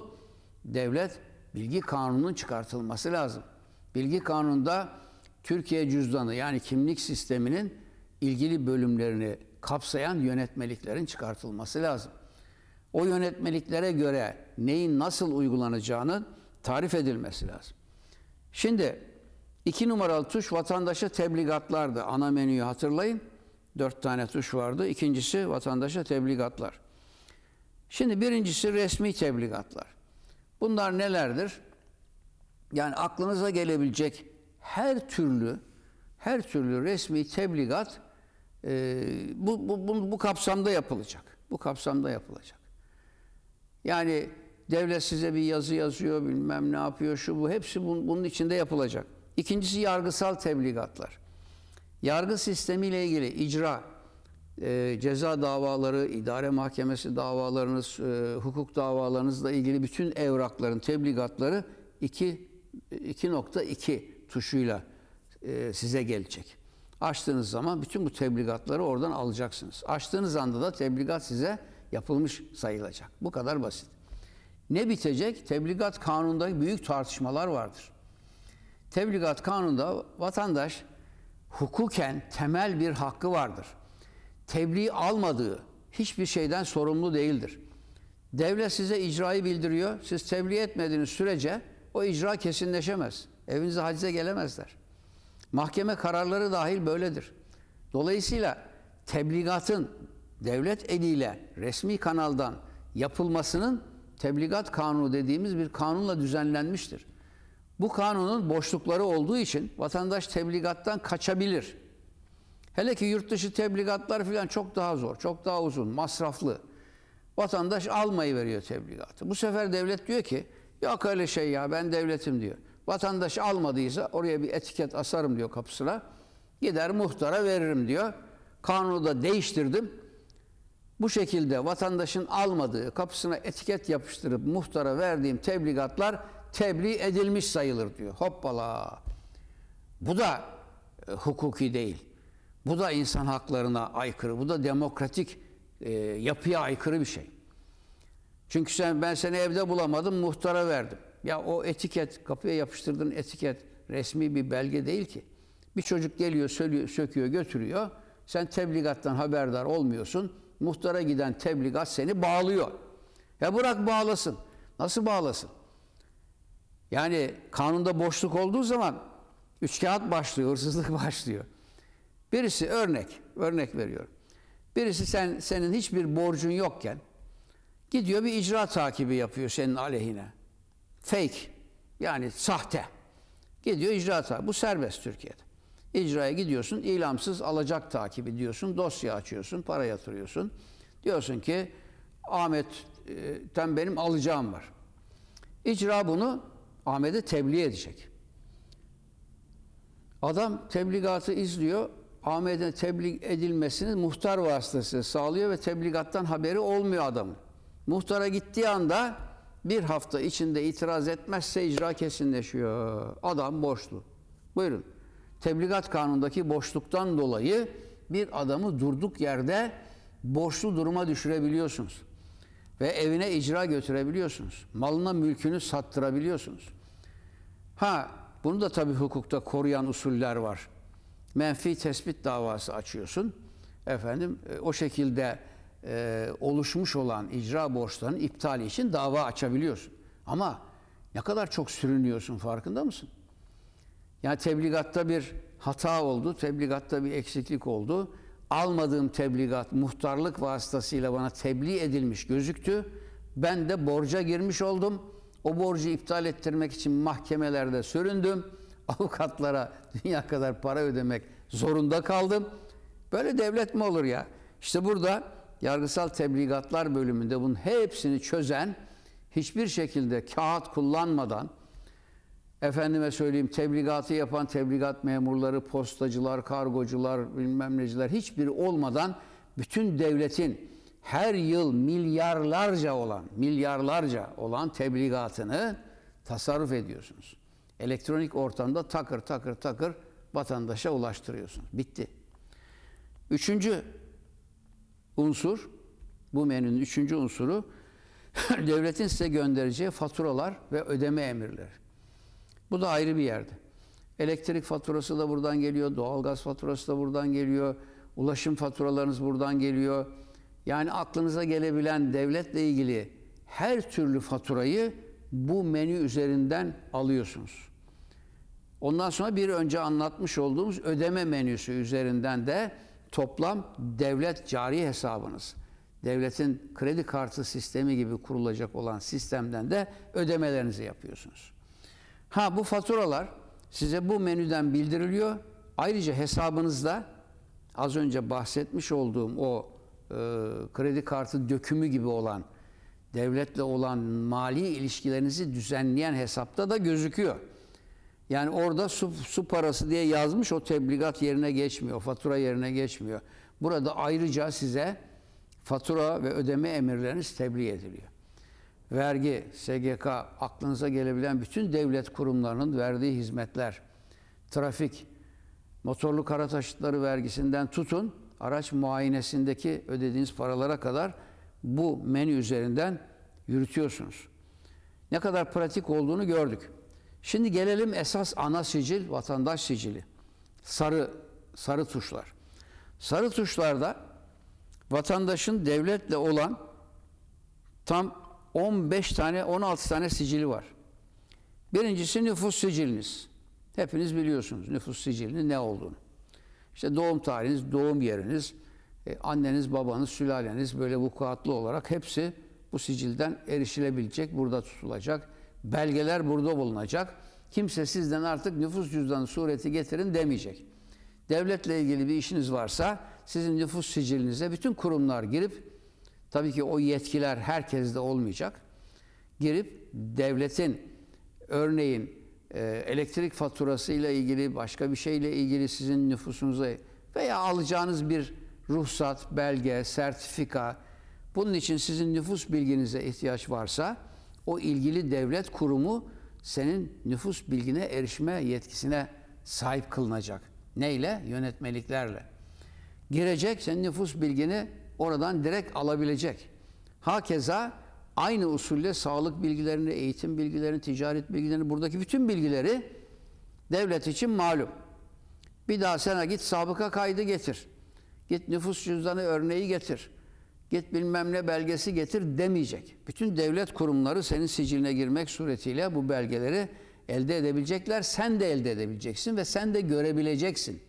devlet bilgi kanununun çıkartılması lazım. Bilgi kanununda Türkiye cüzdanı yani kimlik sisteminin ilgili bölümlerini kapsayan yönetmeliklerin çıkartılması lazım. O yönetmeliklere göre neyin nasıl uygulanacağını tarif edilmesi lazım. Şimdi iki numaralı tuş vatandaşa tebligatlardı. Ana menüyü hatırlayın. Dört tane tuş vardı. İkincisi vatandaşa tebligatlar. Şimdi birincisi resmi tebligatlar. Bunlar nelerdir? Yani aklınıza gelebilecek her türlü her türlü resmi tebligat e, bu, bu, bu, bu kapsamda yapılacak. Bu kapsamda yapılacak. Yani devlet size bir yazı yazıyor, bilmem ne yapıyor, şu bu. Hepsi bun, bunun içinde yapılacak. İkincisi yargısal tebligatlar. Yargı sistemiyle ilgili icra, e, ceza davaları, idare mahkemesi davalarınız, e, hukuk davalarınızla ilgili bütün evrakların tebligatları 2.2 e, tuşuyla e, size gelecek. Açtığınız zaman bütün bu tebligatları oradan alacaksınız. Açtığınız anda da tebligat size yapılmış sayılacak. Bu kadar basit. Ne bitecek? Tebligat kanununda büyük tartışmalar vardır. Tebligat kanununda vatandaş hukuken temel bir hakkı vardır. Tebliğ almadığı hiçbir şeyden sorumlu değildir. Devlet size icrayı bildiriyor. Siz tebliğ etmediğiniz sürece o icra kesinleşemez. Evinize hacize gelemezler. Mahkeme kararları dahil böyledir. Dolayısıyla tebligatın devlet eliyle resmi kanaldan yapılmasının tebligat kanunu dediğimiz bir kanunla düzenlenmiştir. Bu kanunun boşlukları olduğu için vatandaş tebligattan kaçabilir. Hele ki yurt dışı tebligatlar filan çok daha zor, çok daha uzun, masraflı. Vatandaş almayı veriyor tebligatı. Bu sefer devlet diyor ki yok öyle şey ya ben devletim diyor. Vatandaş almadıysa oraya bir etiket asarım diyor kapısına. Gider muhtara veririm diyor. Kanunu da değiştirdim. Bu şekilde vatandaşın almadığı kapısına etiket yapıştırıp muhtara verdiğim tebligatlar tebliğ edilmiş sayılır diyor. Hoppala. Bu da e, hukuki değil. Bu da insan haklarına aykırı. Bu da demokratik e, yapıya aykırı bir şey. Çünkü sen ben seni evde bulamadım, muhtara verdim. Ya o etiket, kapıya yapıştırdığın etiket resmi bir belge değil ki. Bir çocuk geliyor, sölüyor, söküyor, götürüyor. Sen tebligattan haberdar olmuyorsun. Muhtara giden tebligat seni bağlıyor. Ya bırak bağlasın. Nasıl bağlasın? Yani kanunda boşluk olduğu zaman üç kağıt başlıyor, hırsızlık <laughs> başlıyor. Birisi örnek, örnek veriyorum. Birisi sen senin hiçbir borcun yokken gidiyor bir icra takibi yapıyor senin aleyhine fake yani sahte. Gidiyor icra takibi. Bu serbest Türkiye'de. İcraya gidiyorsun, ilamsız alacak takibi diyorsun, dosya açıyorsun, para yatırıyorsun. Diyorsun ki Ahmet'ten benim alacağım var. İcra bunu Ahmet'e tebliğ edecek. Adam tebligatı izliyor. Ahmet'e tebliğ edilmesini muhtar vasıtasıyla sağlıyor ve tebligattan haberi olmuyor adamın. Muhtara gittiği anda bir hafta içinde itiraz etmezse icra kesinleşiyor. Adam borçlu. Buyurun. Tebligat kanundaki boşluktan dolayı bir adamı durduk yerde borçlu duruma düşürebiliyorsunuz. Ve evine icra götürebiliyorsunuz. Malına mülkünü sattırabiliyorsunuz. Ha bunu da tabii hukukta koruyan usuller var. Menfi tespit davası açıyorsun. Efendim e, o şekilde e, oluşmuş olan icra borçlarının iptali için dava açabiliyorsun. Ama ne kadar çok sürünüyorsun farkında mısın? Yani tebligatta bir hata oldu, tebligatta bir eksiklik oldu. Almadığım tebligat muhtarlık vasıtasıyla bana tebliğ edilmiş gözüktü. Ben de borca girmiş oldum. O borcu iptal ettirmek için mahkemelerde süründüm. <laughs> Avukatlara dünya kadar para ödemek zorunda kaldım. Böyle devlet mi olur ya? İşte burada yargısal tebligatlar bölümünde bunun hepsini çözen, hiçbir şekilde kağıt kullanmadan, efendime söyleyeyim tebligatı yapan tebligat memurları, postacılar, kargocular, bilmem neciler hiçbiri olmadan bütün devletin her yıl milyarlarca olan, milyarlarca olan tebligatını tasarruf ediyorsunuz. Elektronik ortamda takır takır takır vatandaşa ulaştırıyorsunuz. Bitti. Üçüncü unsur, bu menünün üçüncü unsuru <laughs> devletin size göndereceği faturalar ve ödeme emirleri. Bu da ayrı bir yerde. Elektrik faturası da buradan geliyor, doğalgaz faturası da buradan geliyor, ulaşım faturalarınız buradan geliyor. Yani aklınıza gelebilen devletle ilgili her türlü faturayı bu menü üzerinden alıyorsunuz. Ondan sonra bir önce anlatmış olduğumuz ödeme menüsü üzerinden de toplam devlet cari hesabınız, devletin kredi kartı sistemi gibi kurulacak olan sistemden de ödemelerinizi yapıyorsunuz. Ha bu faturalar size bu menüden bildiriliyor. Ayrıca hesabınızda az önce bahsetmiş olduğum o e, kredi kartı dökümü gibi olan devletle olan mali ilişkilerinizi düzenleyen hesapta da gözüküyor. Yani orada su, su parası diye yazmış o tebligat yerine geçmiyor, fatura yerine geçmiyor. Burada ayrıca size fatura ve ödeme emirleriniz tebliğ ediliyor. Vergi, SGK, aklınıza gelebilen bütün devlet kurumlarının verdiği hizmetler, trafik, motorlu kara taşıtları vergisinden tutun, araç muayenesindeki ödediğiniz paralara kadar bu menü üzerinden yürütüyorsunuz. Ne kadar pratik olduğunu gördük. Şimdi gelelim esas ana sicil, vatandaş sicili. Sarı, sarı tuşlar. Sarı tuşlarda vatandaşın devletle olan tam 15 tane, 16 tane sicili var. Birincisi nüfus siciliniz. Hepiniz biliyorsunuz nüfus sicilinin ne olduğunu. İşte doğum tarihiniz, doğum yeriniz, e, anneniz, babanız, sülaleniz böyle vukuatlı olarak hepsi bu sicilden erişilebilecek, burada tutulacak belgeler burada bulunacak. Kimse sizden artık nüfus cüzdanı sureti getirin demeyecek. Devletle ilgili bir işiniz varsa sizin nüfus sicilinize bütün kurumlar girip tabii ki o yetkiler herkeste olmayacak. Girip devletin örneğin e, elektrik faturası ile ilgili başka bir şeyle ilgili sizin nüfusunuza veya alacağınız bir ruhsat, belge, sertifika bunun için sizin nüfus bilginize ihtiyaç varsa o ilgili devlet kurumu senin nüfus bilgine erişme yetkisine sahip kılınacak. Neyle? Yönetmeliklerle. Girecek senin nüfus bilgini oradan direkt alabilecek. Hakeza aynı usulle sağlık bilgilerini, eğitim bilgilerini, ticaret bilgilerini, buradaki bütün bilgileri devlet için malum. Bir daha sana git sabıka kaydı getir. Git nüfus cüzdanı örneği getir git bilmem ne belgesi getir demeyecek. Bütün devlet kurumları senin siciline girmek suretiyle bu belgeleri elde edebilecekler. Sen de elde edebileceksin ve sen de görebileceksin.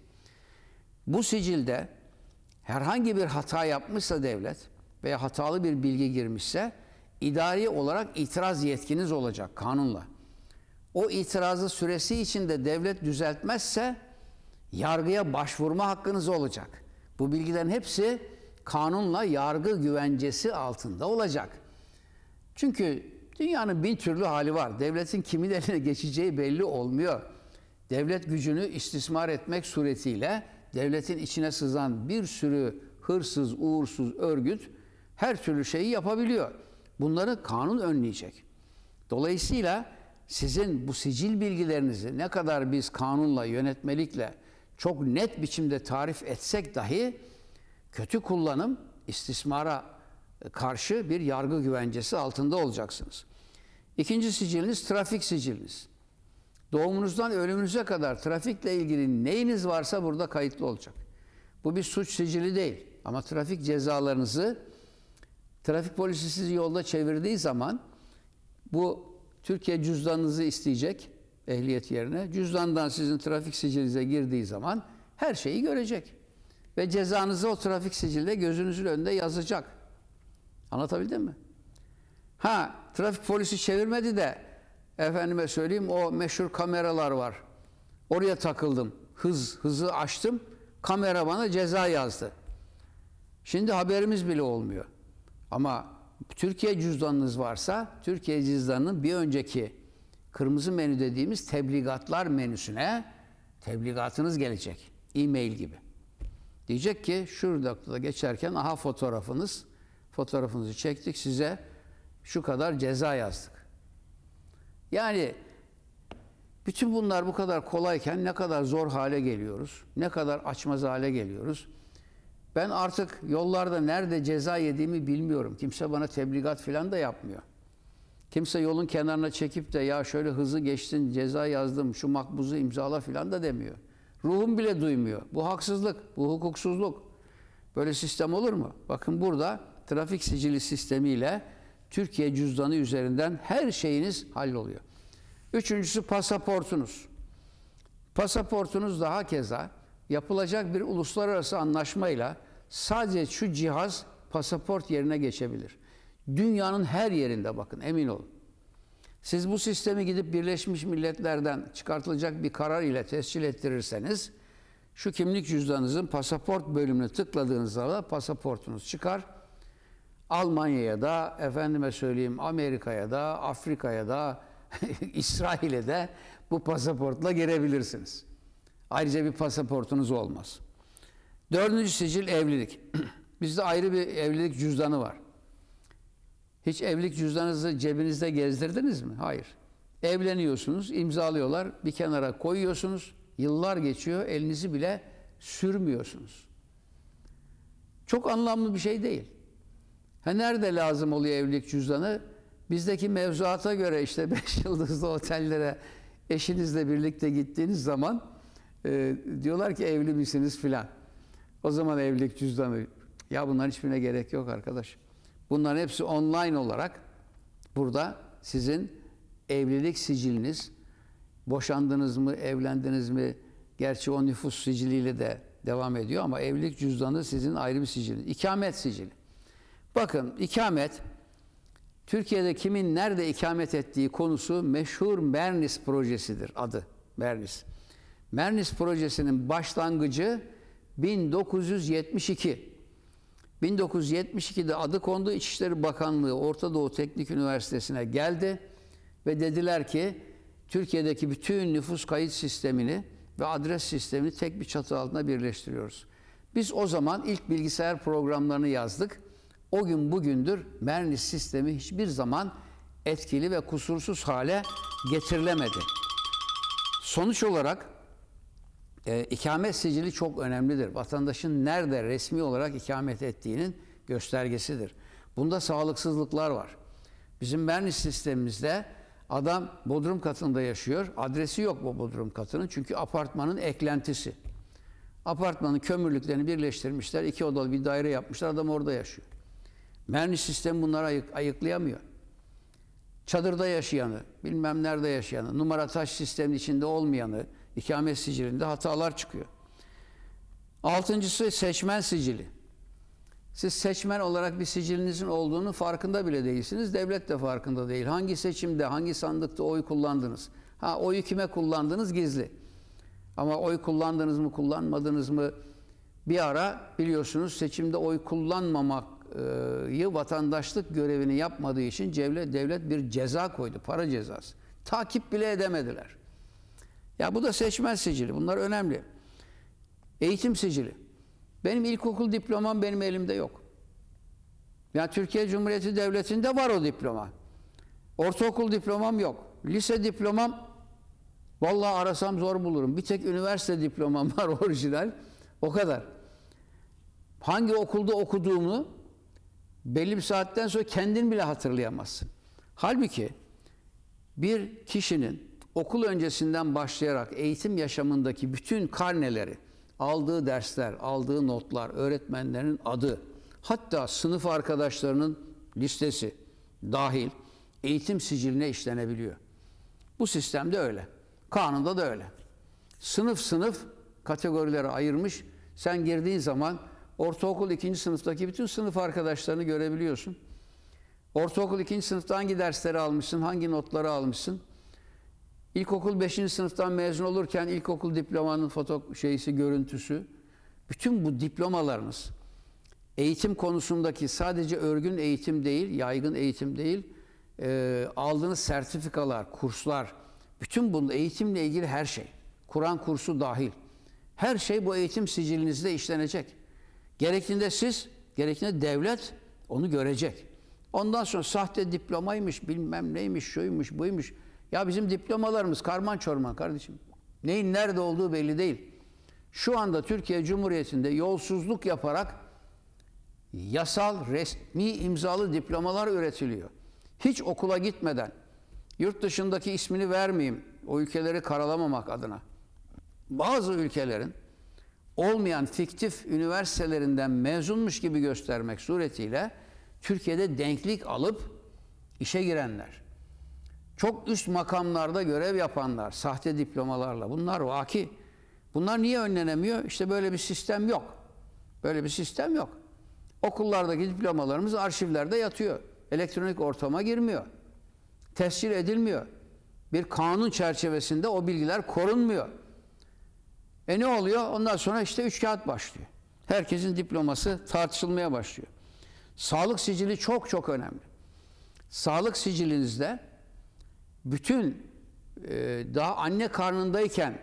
Bu sicilde herhangi bir hata yapmışsa devlet veya hatalı bir bilgi girmişse idari olarak itiraz yetkiniz olacak kanunla. O itirazı süresi içinde devlet düzeltmezse yargıya başvurma hakkınız olacak. Bu bilgilerin hepsi kanunla yargı güvencesi altında olacak. Çünkü dünyanın bin türlü hali var. Devletin kimin <laughs> eline geçeceği belli olmuyor. Devlet gücünü istismar etmek suretiyle devletin içine sızan bir sürü hırsız, uğursuz örgüt her türlü şeyi yapabiliyor. Bunları kanun önleyecek. Dolayısıyla sizin bu sicil bilgilerinizi ne kadar biz kanunla, yönetmelikle çok net biçimde tarif etsek dahi kötü kullanım istismara e, karşı bir yargı güvencesi altında olacaksınız. İkinci siciliniz trafik siciliniz. Doğumunuzdan ölümünüze kadar trafikle ilgili neyiniz varsa burada kayıtlı olacak. Bu bir suç sicili değil ama trafik cezalarınızı trafik polisi sizi yolda çevirdiği zaman bu Türkiye cüzdanınızı isteyecek ehliyet yerine. Cüzdandan sizin trafik sicilinize girdiği zaman her şeyi görecek. Ve cezanızı o trafik sicilde gözünüzün önünde yazacak. Anlatabildim mi? Ha trafik polisi çevirmedi de efendime söyleyeyim o meşhur kameralar var. Oraya takıldım. Hız, hızı açtım. Kamera bana ceza yazdı. Şimdi haberimiz bile olmuyor. Ama Türkiye cüzdanınız varsa Türkiye cüzdanının bir önceki kırmızı menü dediğimiz tebligatlar menüsüne tebligatınız gelecek. E-mail gibi. Diyecek ki şurada geçerken aha fotoğrafınız, fotoğrafınızı çektik size şu kadar ceza yazdık. Yani bütün bunlar bu kadar kolayken ne kadar zor hale geliyoruz, ne kadar açmaz hale geliyoruz. Ben artık yollarda nerede ceza yediğimi bilmiyorum. Kimse bana tebligat falan da yapmıyor. Kimse yolun kenarına çekip de ya şöyle hızlı geçtin ceza yazdım şu makbuzu imzala falan da demiyor. Ruhum bile duymuyor. Bu haksızlık, bu hukuksuzluk. Böyle sistem olur mu? Bakın burada trafik sicili sistemiyle Türkiye cüzdanı üzerinden her şeyiniz halloluyor. Üçüncüsü pasaportunuz. Pasaportunuz daha keza yapılacak bir uluslararası anlaşmayla sadece şu cihaz pasaport yerine geçebilir. Dünyanın her yerinde bakın emin olun. Siz bu sistemi gidip Birleşmiş Milletler'den çıkartılacak bir karar ile tescil ettirirseniz şu kimlik cüzdanınızın pasaport bölümünü tıkladığınızda da pasaportunuz çıkar. Almanya'ya da, efendime söyleyeyim Amerika'ya da, Afrika'ya da, <laughs> İsrail'e de bu pasaportla girebilirsiniz. Ayrıca bir pasaportunuz olmaz. Dördüncü sicil evlilik. <clears throat> Bizde ayrı bir evlilik cüzdanı var. Hiç evlilik cüzdanınızı cebinizde gezdirdiniz mi? Hayır. Evleniyorsunuz, imzalıyorlar, bir kenara koyuyorsunuz. Yıllar geçiyor, elinizi bile sürmüyorsunuz. Çok anlamlı bir şey değil. Ha nerede lazım oluyor evlilik cüzdanı? Bizdeki mevzuata göre işte <laughs> beş yıldızlı otellere eşinizle birlikte gittiğiniz zaman e, diyorlar ki evli misiniz filan. O zaman evlilik cüzdanı. Ya bunların hiçbirine gerek yok arkadaş. Bunların hepsi online olarak burada sizin evlilik siciliniz, boşandınız mı, evlendiniz mi, gerçi o nüfus siciliyle de devam ediyor ama evlilik cüzdanı sizin ayrı bir siciliniz. İkamet sicili. Bakın ikamet, Türkiye'de kimin nerede ikamet ettiği konusu meşhur Mernis projesidir adı. Mernis. Mernis projesinin başlangıcı 1972. 1972'de adı kondu İçişleri Bakanlığı Orta Doğu Teknik Üniversitesi'ne geldi ve dediler ki Türkiye'deki bütün nüfus kayıt sistemini ve adres sistemini tek bir çatı altında birleştiriyoruz. Biz o zaman ilk bilgisayar programlarını yazdık. O gün bugündür Mernis sistemi hiçbir zaman etkili ve kusursuz hale getirilemedi. Sonuç olarak e, ikamet sicili çok önemlidir. Vatandaşın nerede resmi olarak ikamet ettiğinin göstergesidir. Bunda sağlıksızlıklar var. Bizim Bernis sistemimizde adam bodrum katında yaşıyor. Adresi yok bu bodrum katının çünkü apartmanın eklentisi. Apartmanın kömürlüklerini birleştirmişler. iki odalı bir daire yapmışlar. Adam orada yaşıyor. Mernis sistemi bunları ayık, ayıklayamıyor. Çadırda yaşayanı, bilmem nerede yaşayanı, numara taş sistemin içinde olmayanı, İkamet sicilinde hatalar çıkıyor. Altıncısı seçmen sicili. Siz seçmen olarak bir sicilinizin olduğunu farkında bile değilsiniz. Devlet de farkında değil. Hangi seçimde, hangi sandıkta oy kullandınız? Ha oyu kime kullandınız gizli. Ama oy kullandınız mı, kullanmadınız mı? Bir ara biliyorsunuz seçimde oy kullanmamayı vatandaşlık görevini yapmadığı için devlet, devlet bir ceza koydu, para cezası. Takip bile edemediler. Ya bu da seçmen sicili. Bunlar önemli. Eğitim sicili. Benim ilkokul diplomam benim elimde yok. Ya yani Türkiye Cumhuriyeti Devleti'nde var o diploma. Ortaokul diplomam yok. Lise diplomam vallahi arasam zor bulurum. Bir tek üniversite diplomam <laughs> var orijinal. O kadar. Hangi okulda okuduğumu belli bir saatten sonra kendin bile hatırlayamazsın. Halbuki bir kişinin okul öncesinden başlayarak eğitim yaşamındaki bütün karneleri, aldığı dersler, aldığı notlar, öğretmenlerin adı, hatta sınıf arkadaşlarının listesi dahil eğitim siciline işlenebiliyor. Bu sistemde öyle. Kanunda da öyle. Sınıf sınıf kategorilere ayırmış. Sen girdiğin zaman ortaokul ikinci sınıftaki bütün sınıf arkadaşlarını görebiliyorsun. Ortaokul ikinci sınıfta hangi dersleri almışsın, hangi notları almışsın, İlkokul 5. sınıftan mezun olurken ilkokul diplomanın foto şeysi görüntüsü. Bütün bu diplomalarınız eğitim konusundaki sadece örgün eğitim değil, yaygın eğitim değil, e, aldığınız sertifikalar, kurslar, bütün bunun eğitimle ilgili her şey, Kur'an kursu dahil, her şey bu eğitim sicilinizde işlenecek. Gerektiğinde siz, gerektiğinde devlet onu görecek. Ondan sonra sahte diplomaymış, bilmem neymiş, şuymuş, buymuş, ya bizim diplomalarımız karman çorman kardeşim. Neyin nerede olduğu belli değil. Şu anda Türkiye Cumhuriyeti'nde yolsuzluk yaparak yasal, resmi imzalı diplomalar üretiliyor. Hiç okula gitmeden, yurt dışındaki ismini vermeyeyim, o ülkeleri karalamamak adına. Bazı ülkelerin olmayan fiktif üniversitelerinden mezunmuş gibi göstermek suretiyle Türkiye'de denklik alıp işe girenler. Çok üst makamlarda görev yapanlar, sahte diplomalarla bunlar vaki. Bunlar niye önlenemiyor? İşte böyle bir sistem yok. Böyle bir sistem yok. Okullardaki diplomalarımız arşivlerde yatıyor. Elektronik ortama girmiyor. Tescil edilmiyor. Bir kanun çerçevesinde o bilgiler korunmuyor. E ne oluyor? Ondan sonra işte üç kağıt başlıyor. Herkesin diploması tartışılmaya başlıyor. Sağlık sicili çok çok önemli. Sağlık sicilinizde bütün e, daha anne karnındayken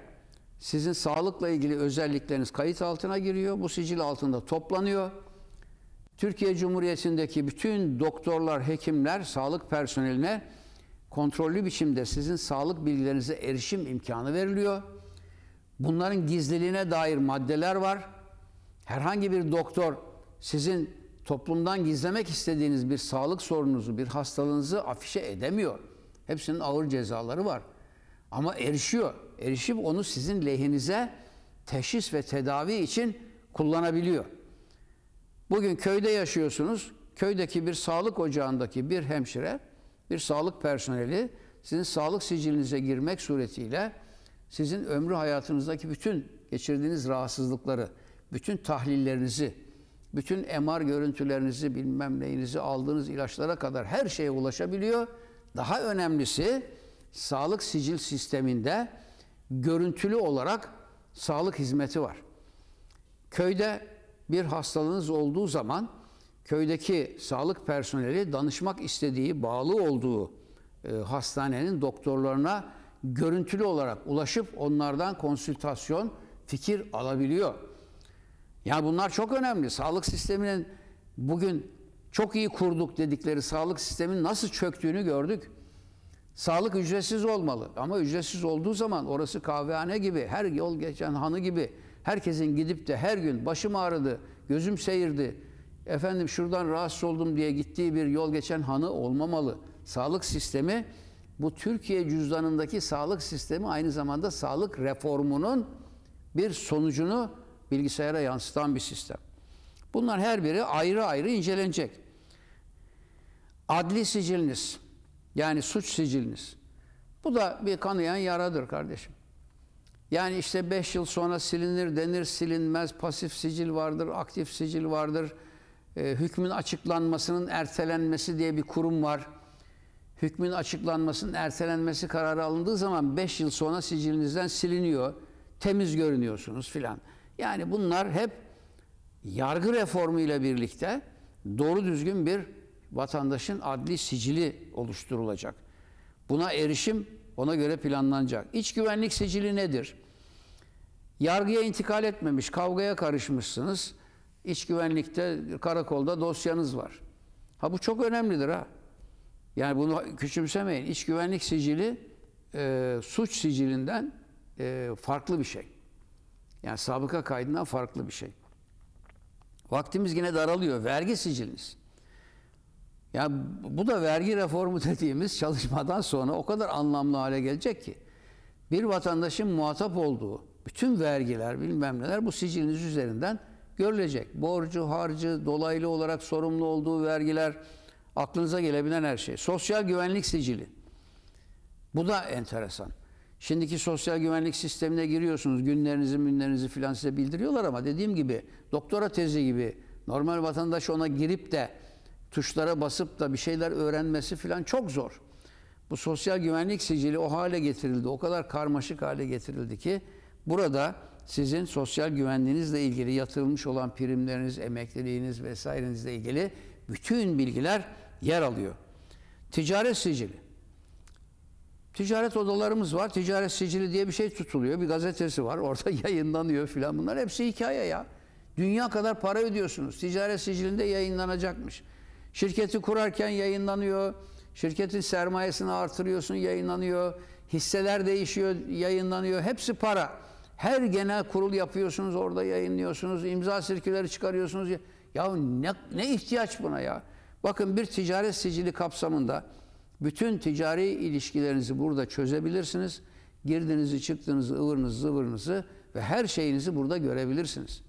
sizin sağlıkla ilgili özellikleriniz kayıt altına giriyor. Bu sicil altında toplanıyor. Türkiye Cumhuriyeti'ndeki bütün doktorlar, hekimler, sağlık personeline kontrollü biçimde sizin sağlık bilgilerinize erişim imkanı veriliyor. Bunların gizliliğine dair maddeler var. Herhangi bir doktor sizin toplumdan gizlemek istediğiniz bir sağlık sorununuzu, bir hastalığınızı afişe edemiyor. Hepsinin ağır cezaları var. Ama erişiyor. Erişip onu sizin lehinize teşhis ve tedavi için kullanabiliyor. Bugün köyde yaşıyorsunuz. Köydeki bir sağlık ocağındaki bir hemşire, bir sağlık personeli sizin sağlık sicilinize girmek suretiyle sizin ömrü hayatınızdaki bütün geçirdiğiniz rahatsızlıkları, bütün tahlillerinizi, bütün MR görüntülerinizi, bilmem neyinizi aldığınız ilaçlara kadar her şeye ulaşabiliyor daha önemlisi sağlık sicil sisteminde görüntülü olarak sağlık hizmeti var. Köyde bir hastalığınız olduğu zaman köydeki sağlık personeli danışmak istediği, bağlı olduğu e, hastanenin doktorlarına görüntülü olarak ulaşıp onlardan konsültasyon, fikir alabiliyor. Yani bunlar çok önemli. Sağlık sisteminin bugün çok iyi kurduk dedikleri sağlık sistemin nasıl çöktüğünü gördük. Sağlık ücretsiz olmalı ama ücretsiz olduğu zaman orası kahvehane gibi, her yol geçen hanı gibi herkesin gidip de her gün başım ağrıdı, gözüm seyirdi, efendim şuradan rahatsız oldum diye gittiği bir yol geçen hanı olmamalı. Sağlık sistemi bu Türkiye cüzdanındaki sağlık sistemi aynı zamanda sağlık reformunun bir sonucunu bilgisayara yansıtan bir sistem. Bunlar her biri ayrı ayrı incelenecek. Adli siciliniz, yani suç siciliniz. Bu da bir kanayan yaradır kardeşim. Yani işte beş yıl sonra silinir denir, silinmez. Pasif sicil vardır, aktif sicil vardır. E, hükmün açıklanmasının ertelenmesi diye bir kurum var. Hükmün açıklanmasının ertelenmesi kararı alındığı zaman beş yıl sonra sicilinizden siliniyor. Temiz görünüyorsunuz filan. Yani bunlar hep yargı reformu ile birlikte doğru düzgün bir vatandaşın adli sicili oluşturulacak. Buna erişim ona göre planlanacak. İç güvenlik sicili nedir? Yargıya intikal etmemiş, kavgaya karışmışsınız. İç güvenlikte, karakolda dosyanız var. Ha bu çok önemlidir ha. Yani bunu küçümsemeyin. İç güvenlik sicili e, suç sicilinden e, farklı bir şey. Yani sabıka kaydından farklı bir şey. Vaktimiz yine daralıyor. Vergi siciliniz. Ya yani bu da vergi reformu <laughs> dediğimiz çalışmadan sonra o kadar anlamlı hale gelecek ki bir vatandaşın muhatap olduğu bütün vergiler bilmem neler bu siciliniz üzerinden görülecek. Borcu, harcı, dolaylı olarak sorumlu olduğu vergiler, aklınıza gelebilen her şey. Sosyal güvenlik sicili. Bu da enteresan. Şimdiki sosyal güvenlik sistemine giriyorsunuz. Günlerinizi, günlerinizi filan size bildiriyorlar ama dediğim gibi doktora tezi gibi normal vatandaş ona girip de tuşlara basıp da bir şeyler öğrenmesi filan çok zor. Bu sosyal güvenlik sicili o hale getirildi. O kadar karmaşık hale getirildi ki burada sizin sosyal güvenliğinizle ilgili yatırılmış olan primleriniz, emekliliğiniz vesairenizle ilgili bütün bilgiler yer alıyor. Ticaret sicili. Ticaret odalarımız var. Ticaret sicili diye bir şey tutuluyor. Bir gazetesi var. Orada <laughs> yayınlanıyor filan. Bunlar hepsi hikaye ya. Dünya kadar para ödüyorsunuz. Ticaret sicilinde yayınlanacakmış. Şirketi kurarken yayınlanıyor. Şirketin sermayesini artırıyorsun yayınlanıyor. Hisseler değişiyor yayınlanıyor. Hepsi para. Her genel kurul yapıyorsunuz orada yayınlıyorsunuz. İmza sirküleri çıkarıyorsunuz. Ya ne, ne ihtiyaç buna ya? Bakın bir ticaret sicili kapsamında bütün ticari ilişkilerinizi burada çözebilirsiniz. Girdiğinizi, çıktığınızı, ıvırınızı, zıvırınızı ve her şeyinizi burada görebilirsiniz.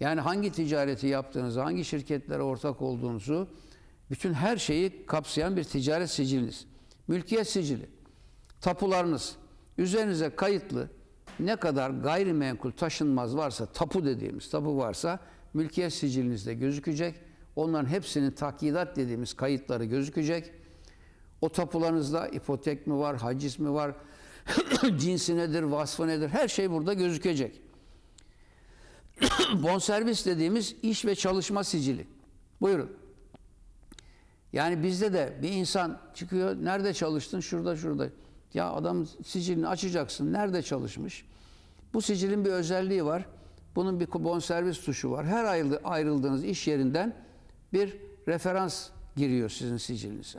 Yani hangi ticareti yaptığınızı, hangi şirketlere ortak olduğunuzu, bütün her şeyi kapsayan bir ticaret siciliniz. Mülkiyet sicili, tapularınız, üzerinize kayıtlı ne kadar gayrimenkul taşınmaz varsa, tapu dediğimiz tapu varsa mülkiyet sicilinizde gözükecek. Onların hepsinin takidat dediğimiz kayıtları gözükecek. O tapularınızda ipotek mi var, haciz mi var, <clears throat> cinsi nedir, vasfı nedir her şey burada gözükecek. <clears throat> Bonservis dediğimiz iş ve çalışma sicili. Buyurun. Yani bizde de bir insan çıkıyor, nerede çalıştın? Şurada, şurada. Ya adam sicilini açacaksın, nerede çalışmış? Bu sicilin bir özelliği var. Bunun bir bonservis tuşu var. Her ayrıldığınız iş yerinden bir referans giriyor sizin sicilinize.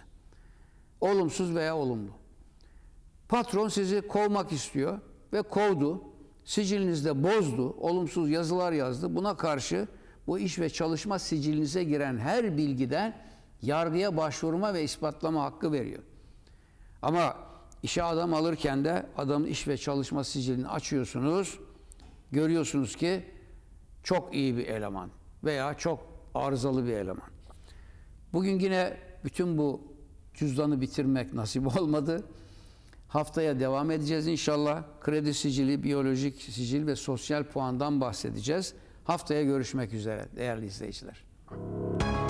Olumsuz veya olumlu. Patron sizi kovmak istiyor ve kovdu. Sicilinizde bozdu, olumsuz yazılar yazdı. Buna karşı bu iş ve çalışma sicilinize giren her bilgiden yargıya başvurma ve ispatlama hakkı veriyor. Ama işe adam alırken de adam iş ve çalışma sicilini açıyorsunuz. Görüyorsunuz ki çok iyi bir eleman veya çok arızalı bir eleman. Bugün yine bütün bu Cüzdanı bitirmek nasip <laughs> olmadı. Haftaya devam edeceğiz inşallah. Kredi sicili, biyolojik sicil ve sosyal puandan bahsedeceğiz. Haftaya görüşmek üzere değerli izleyiciler. Müzik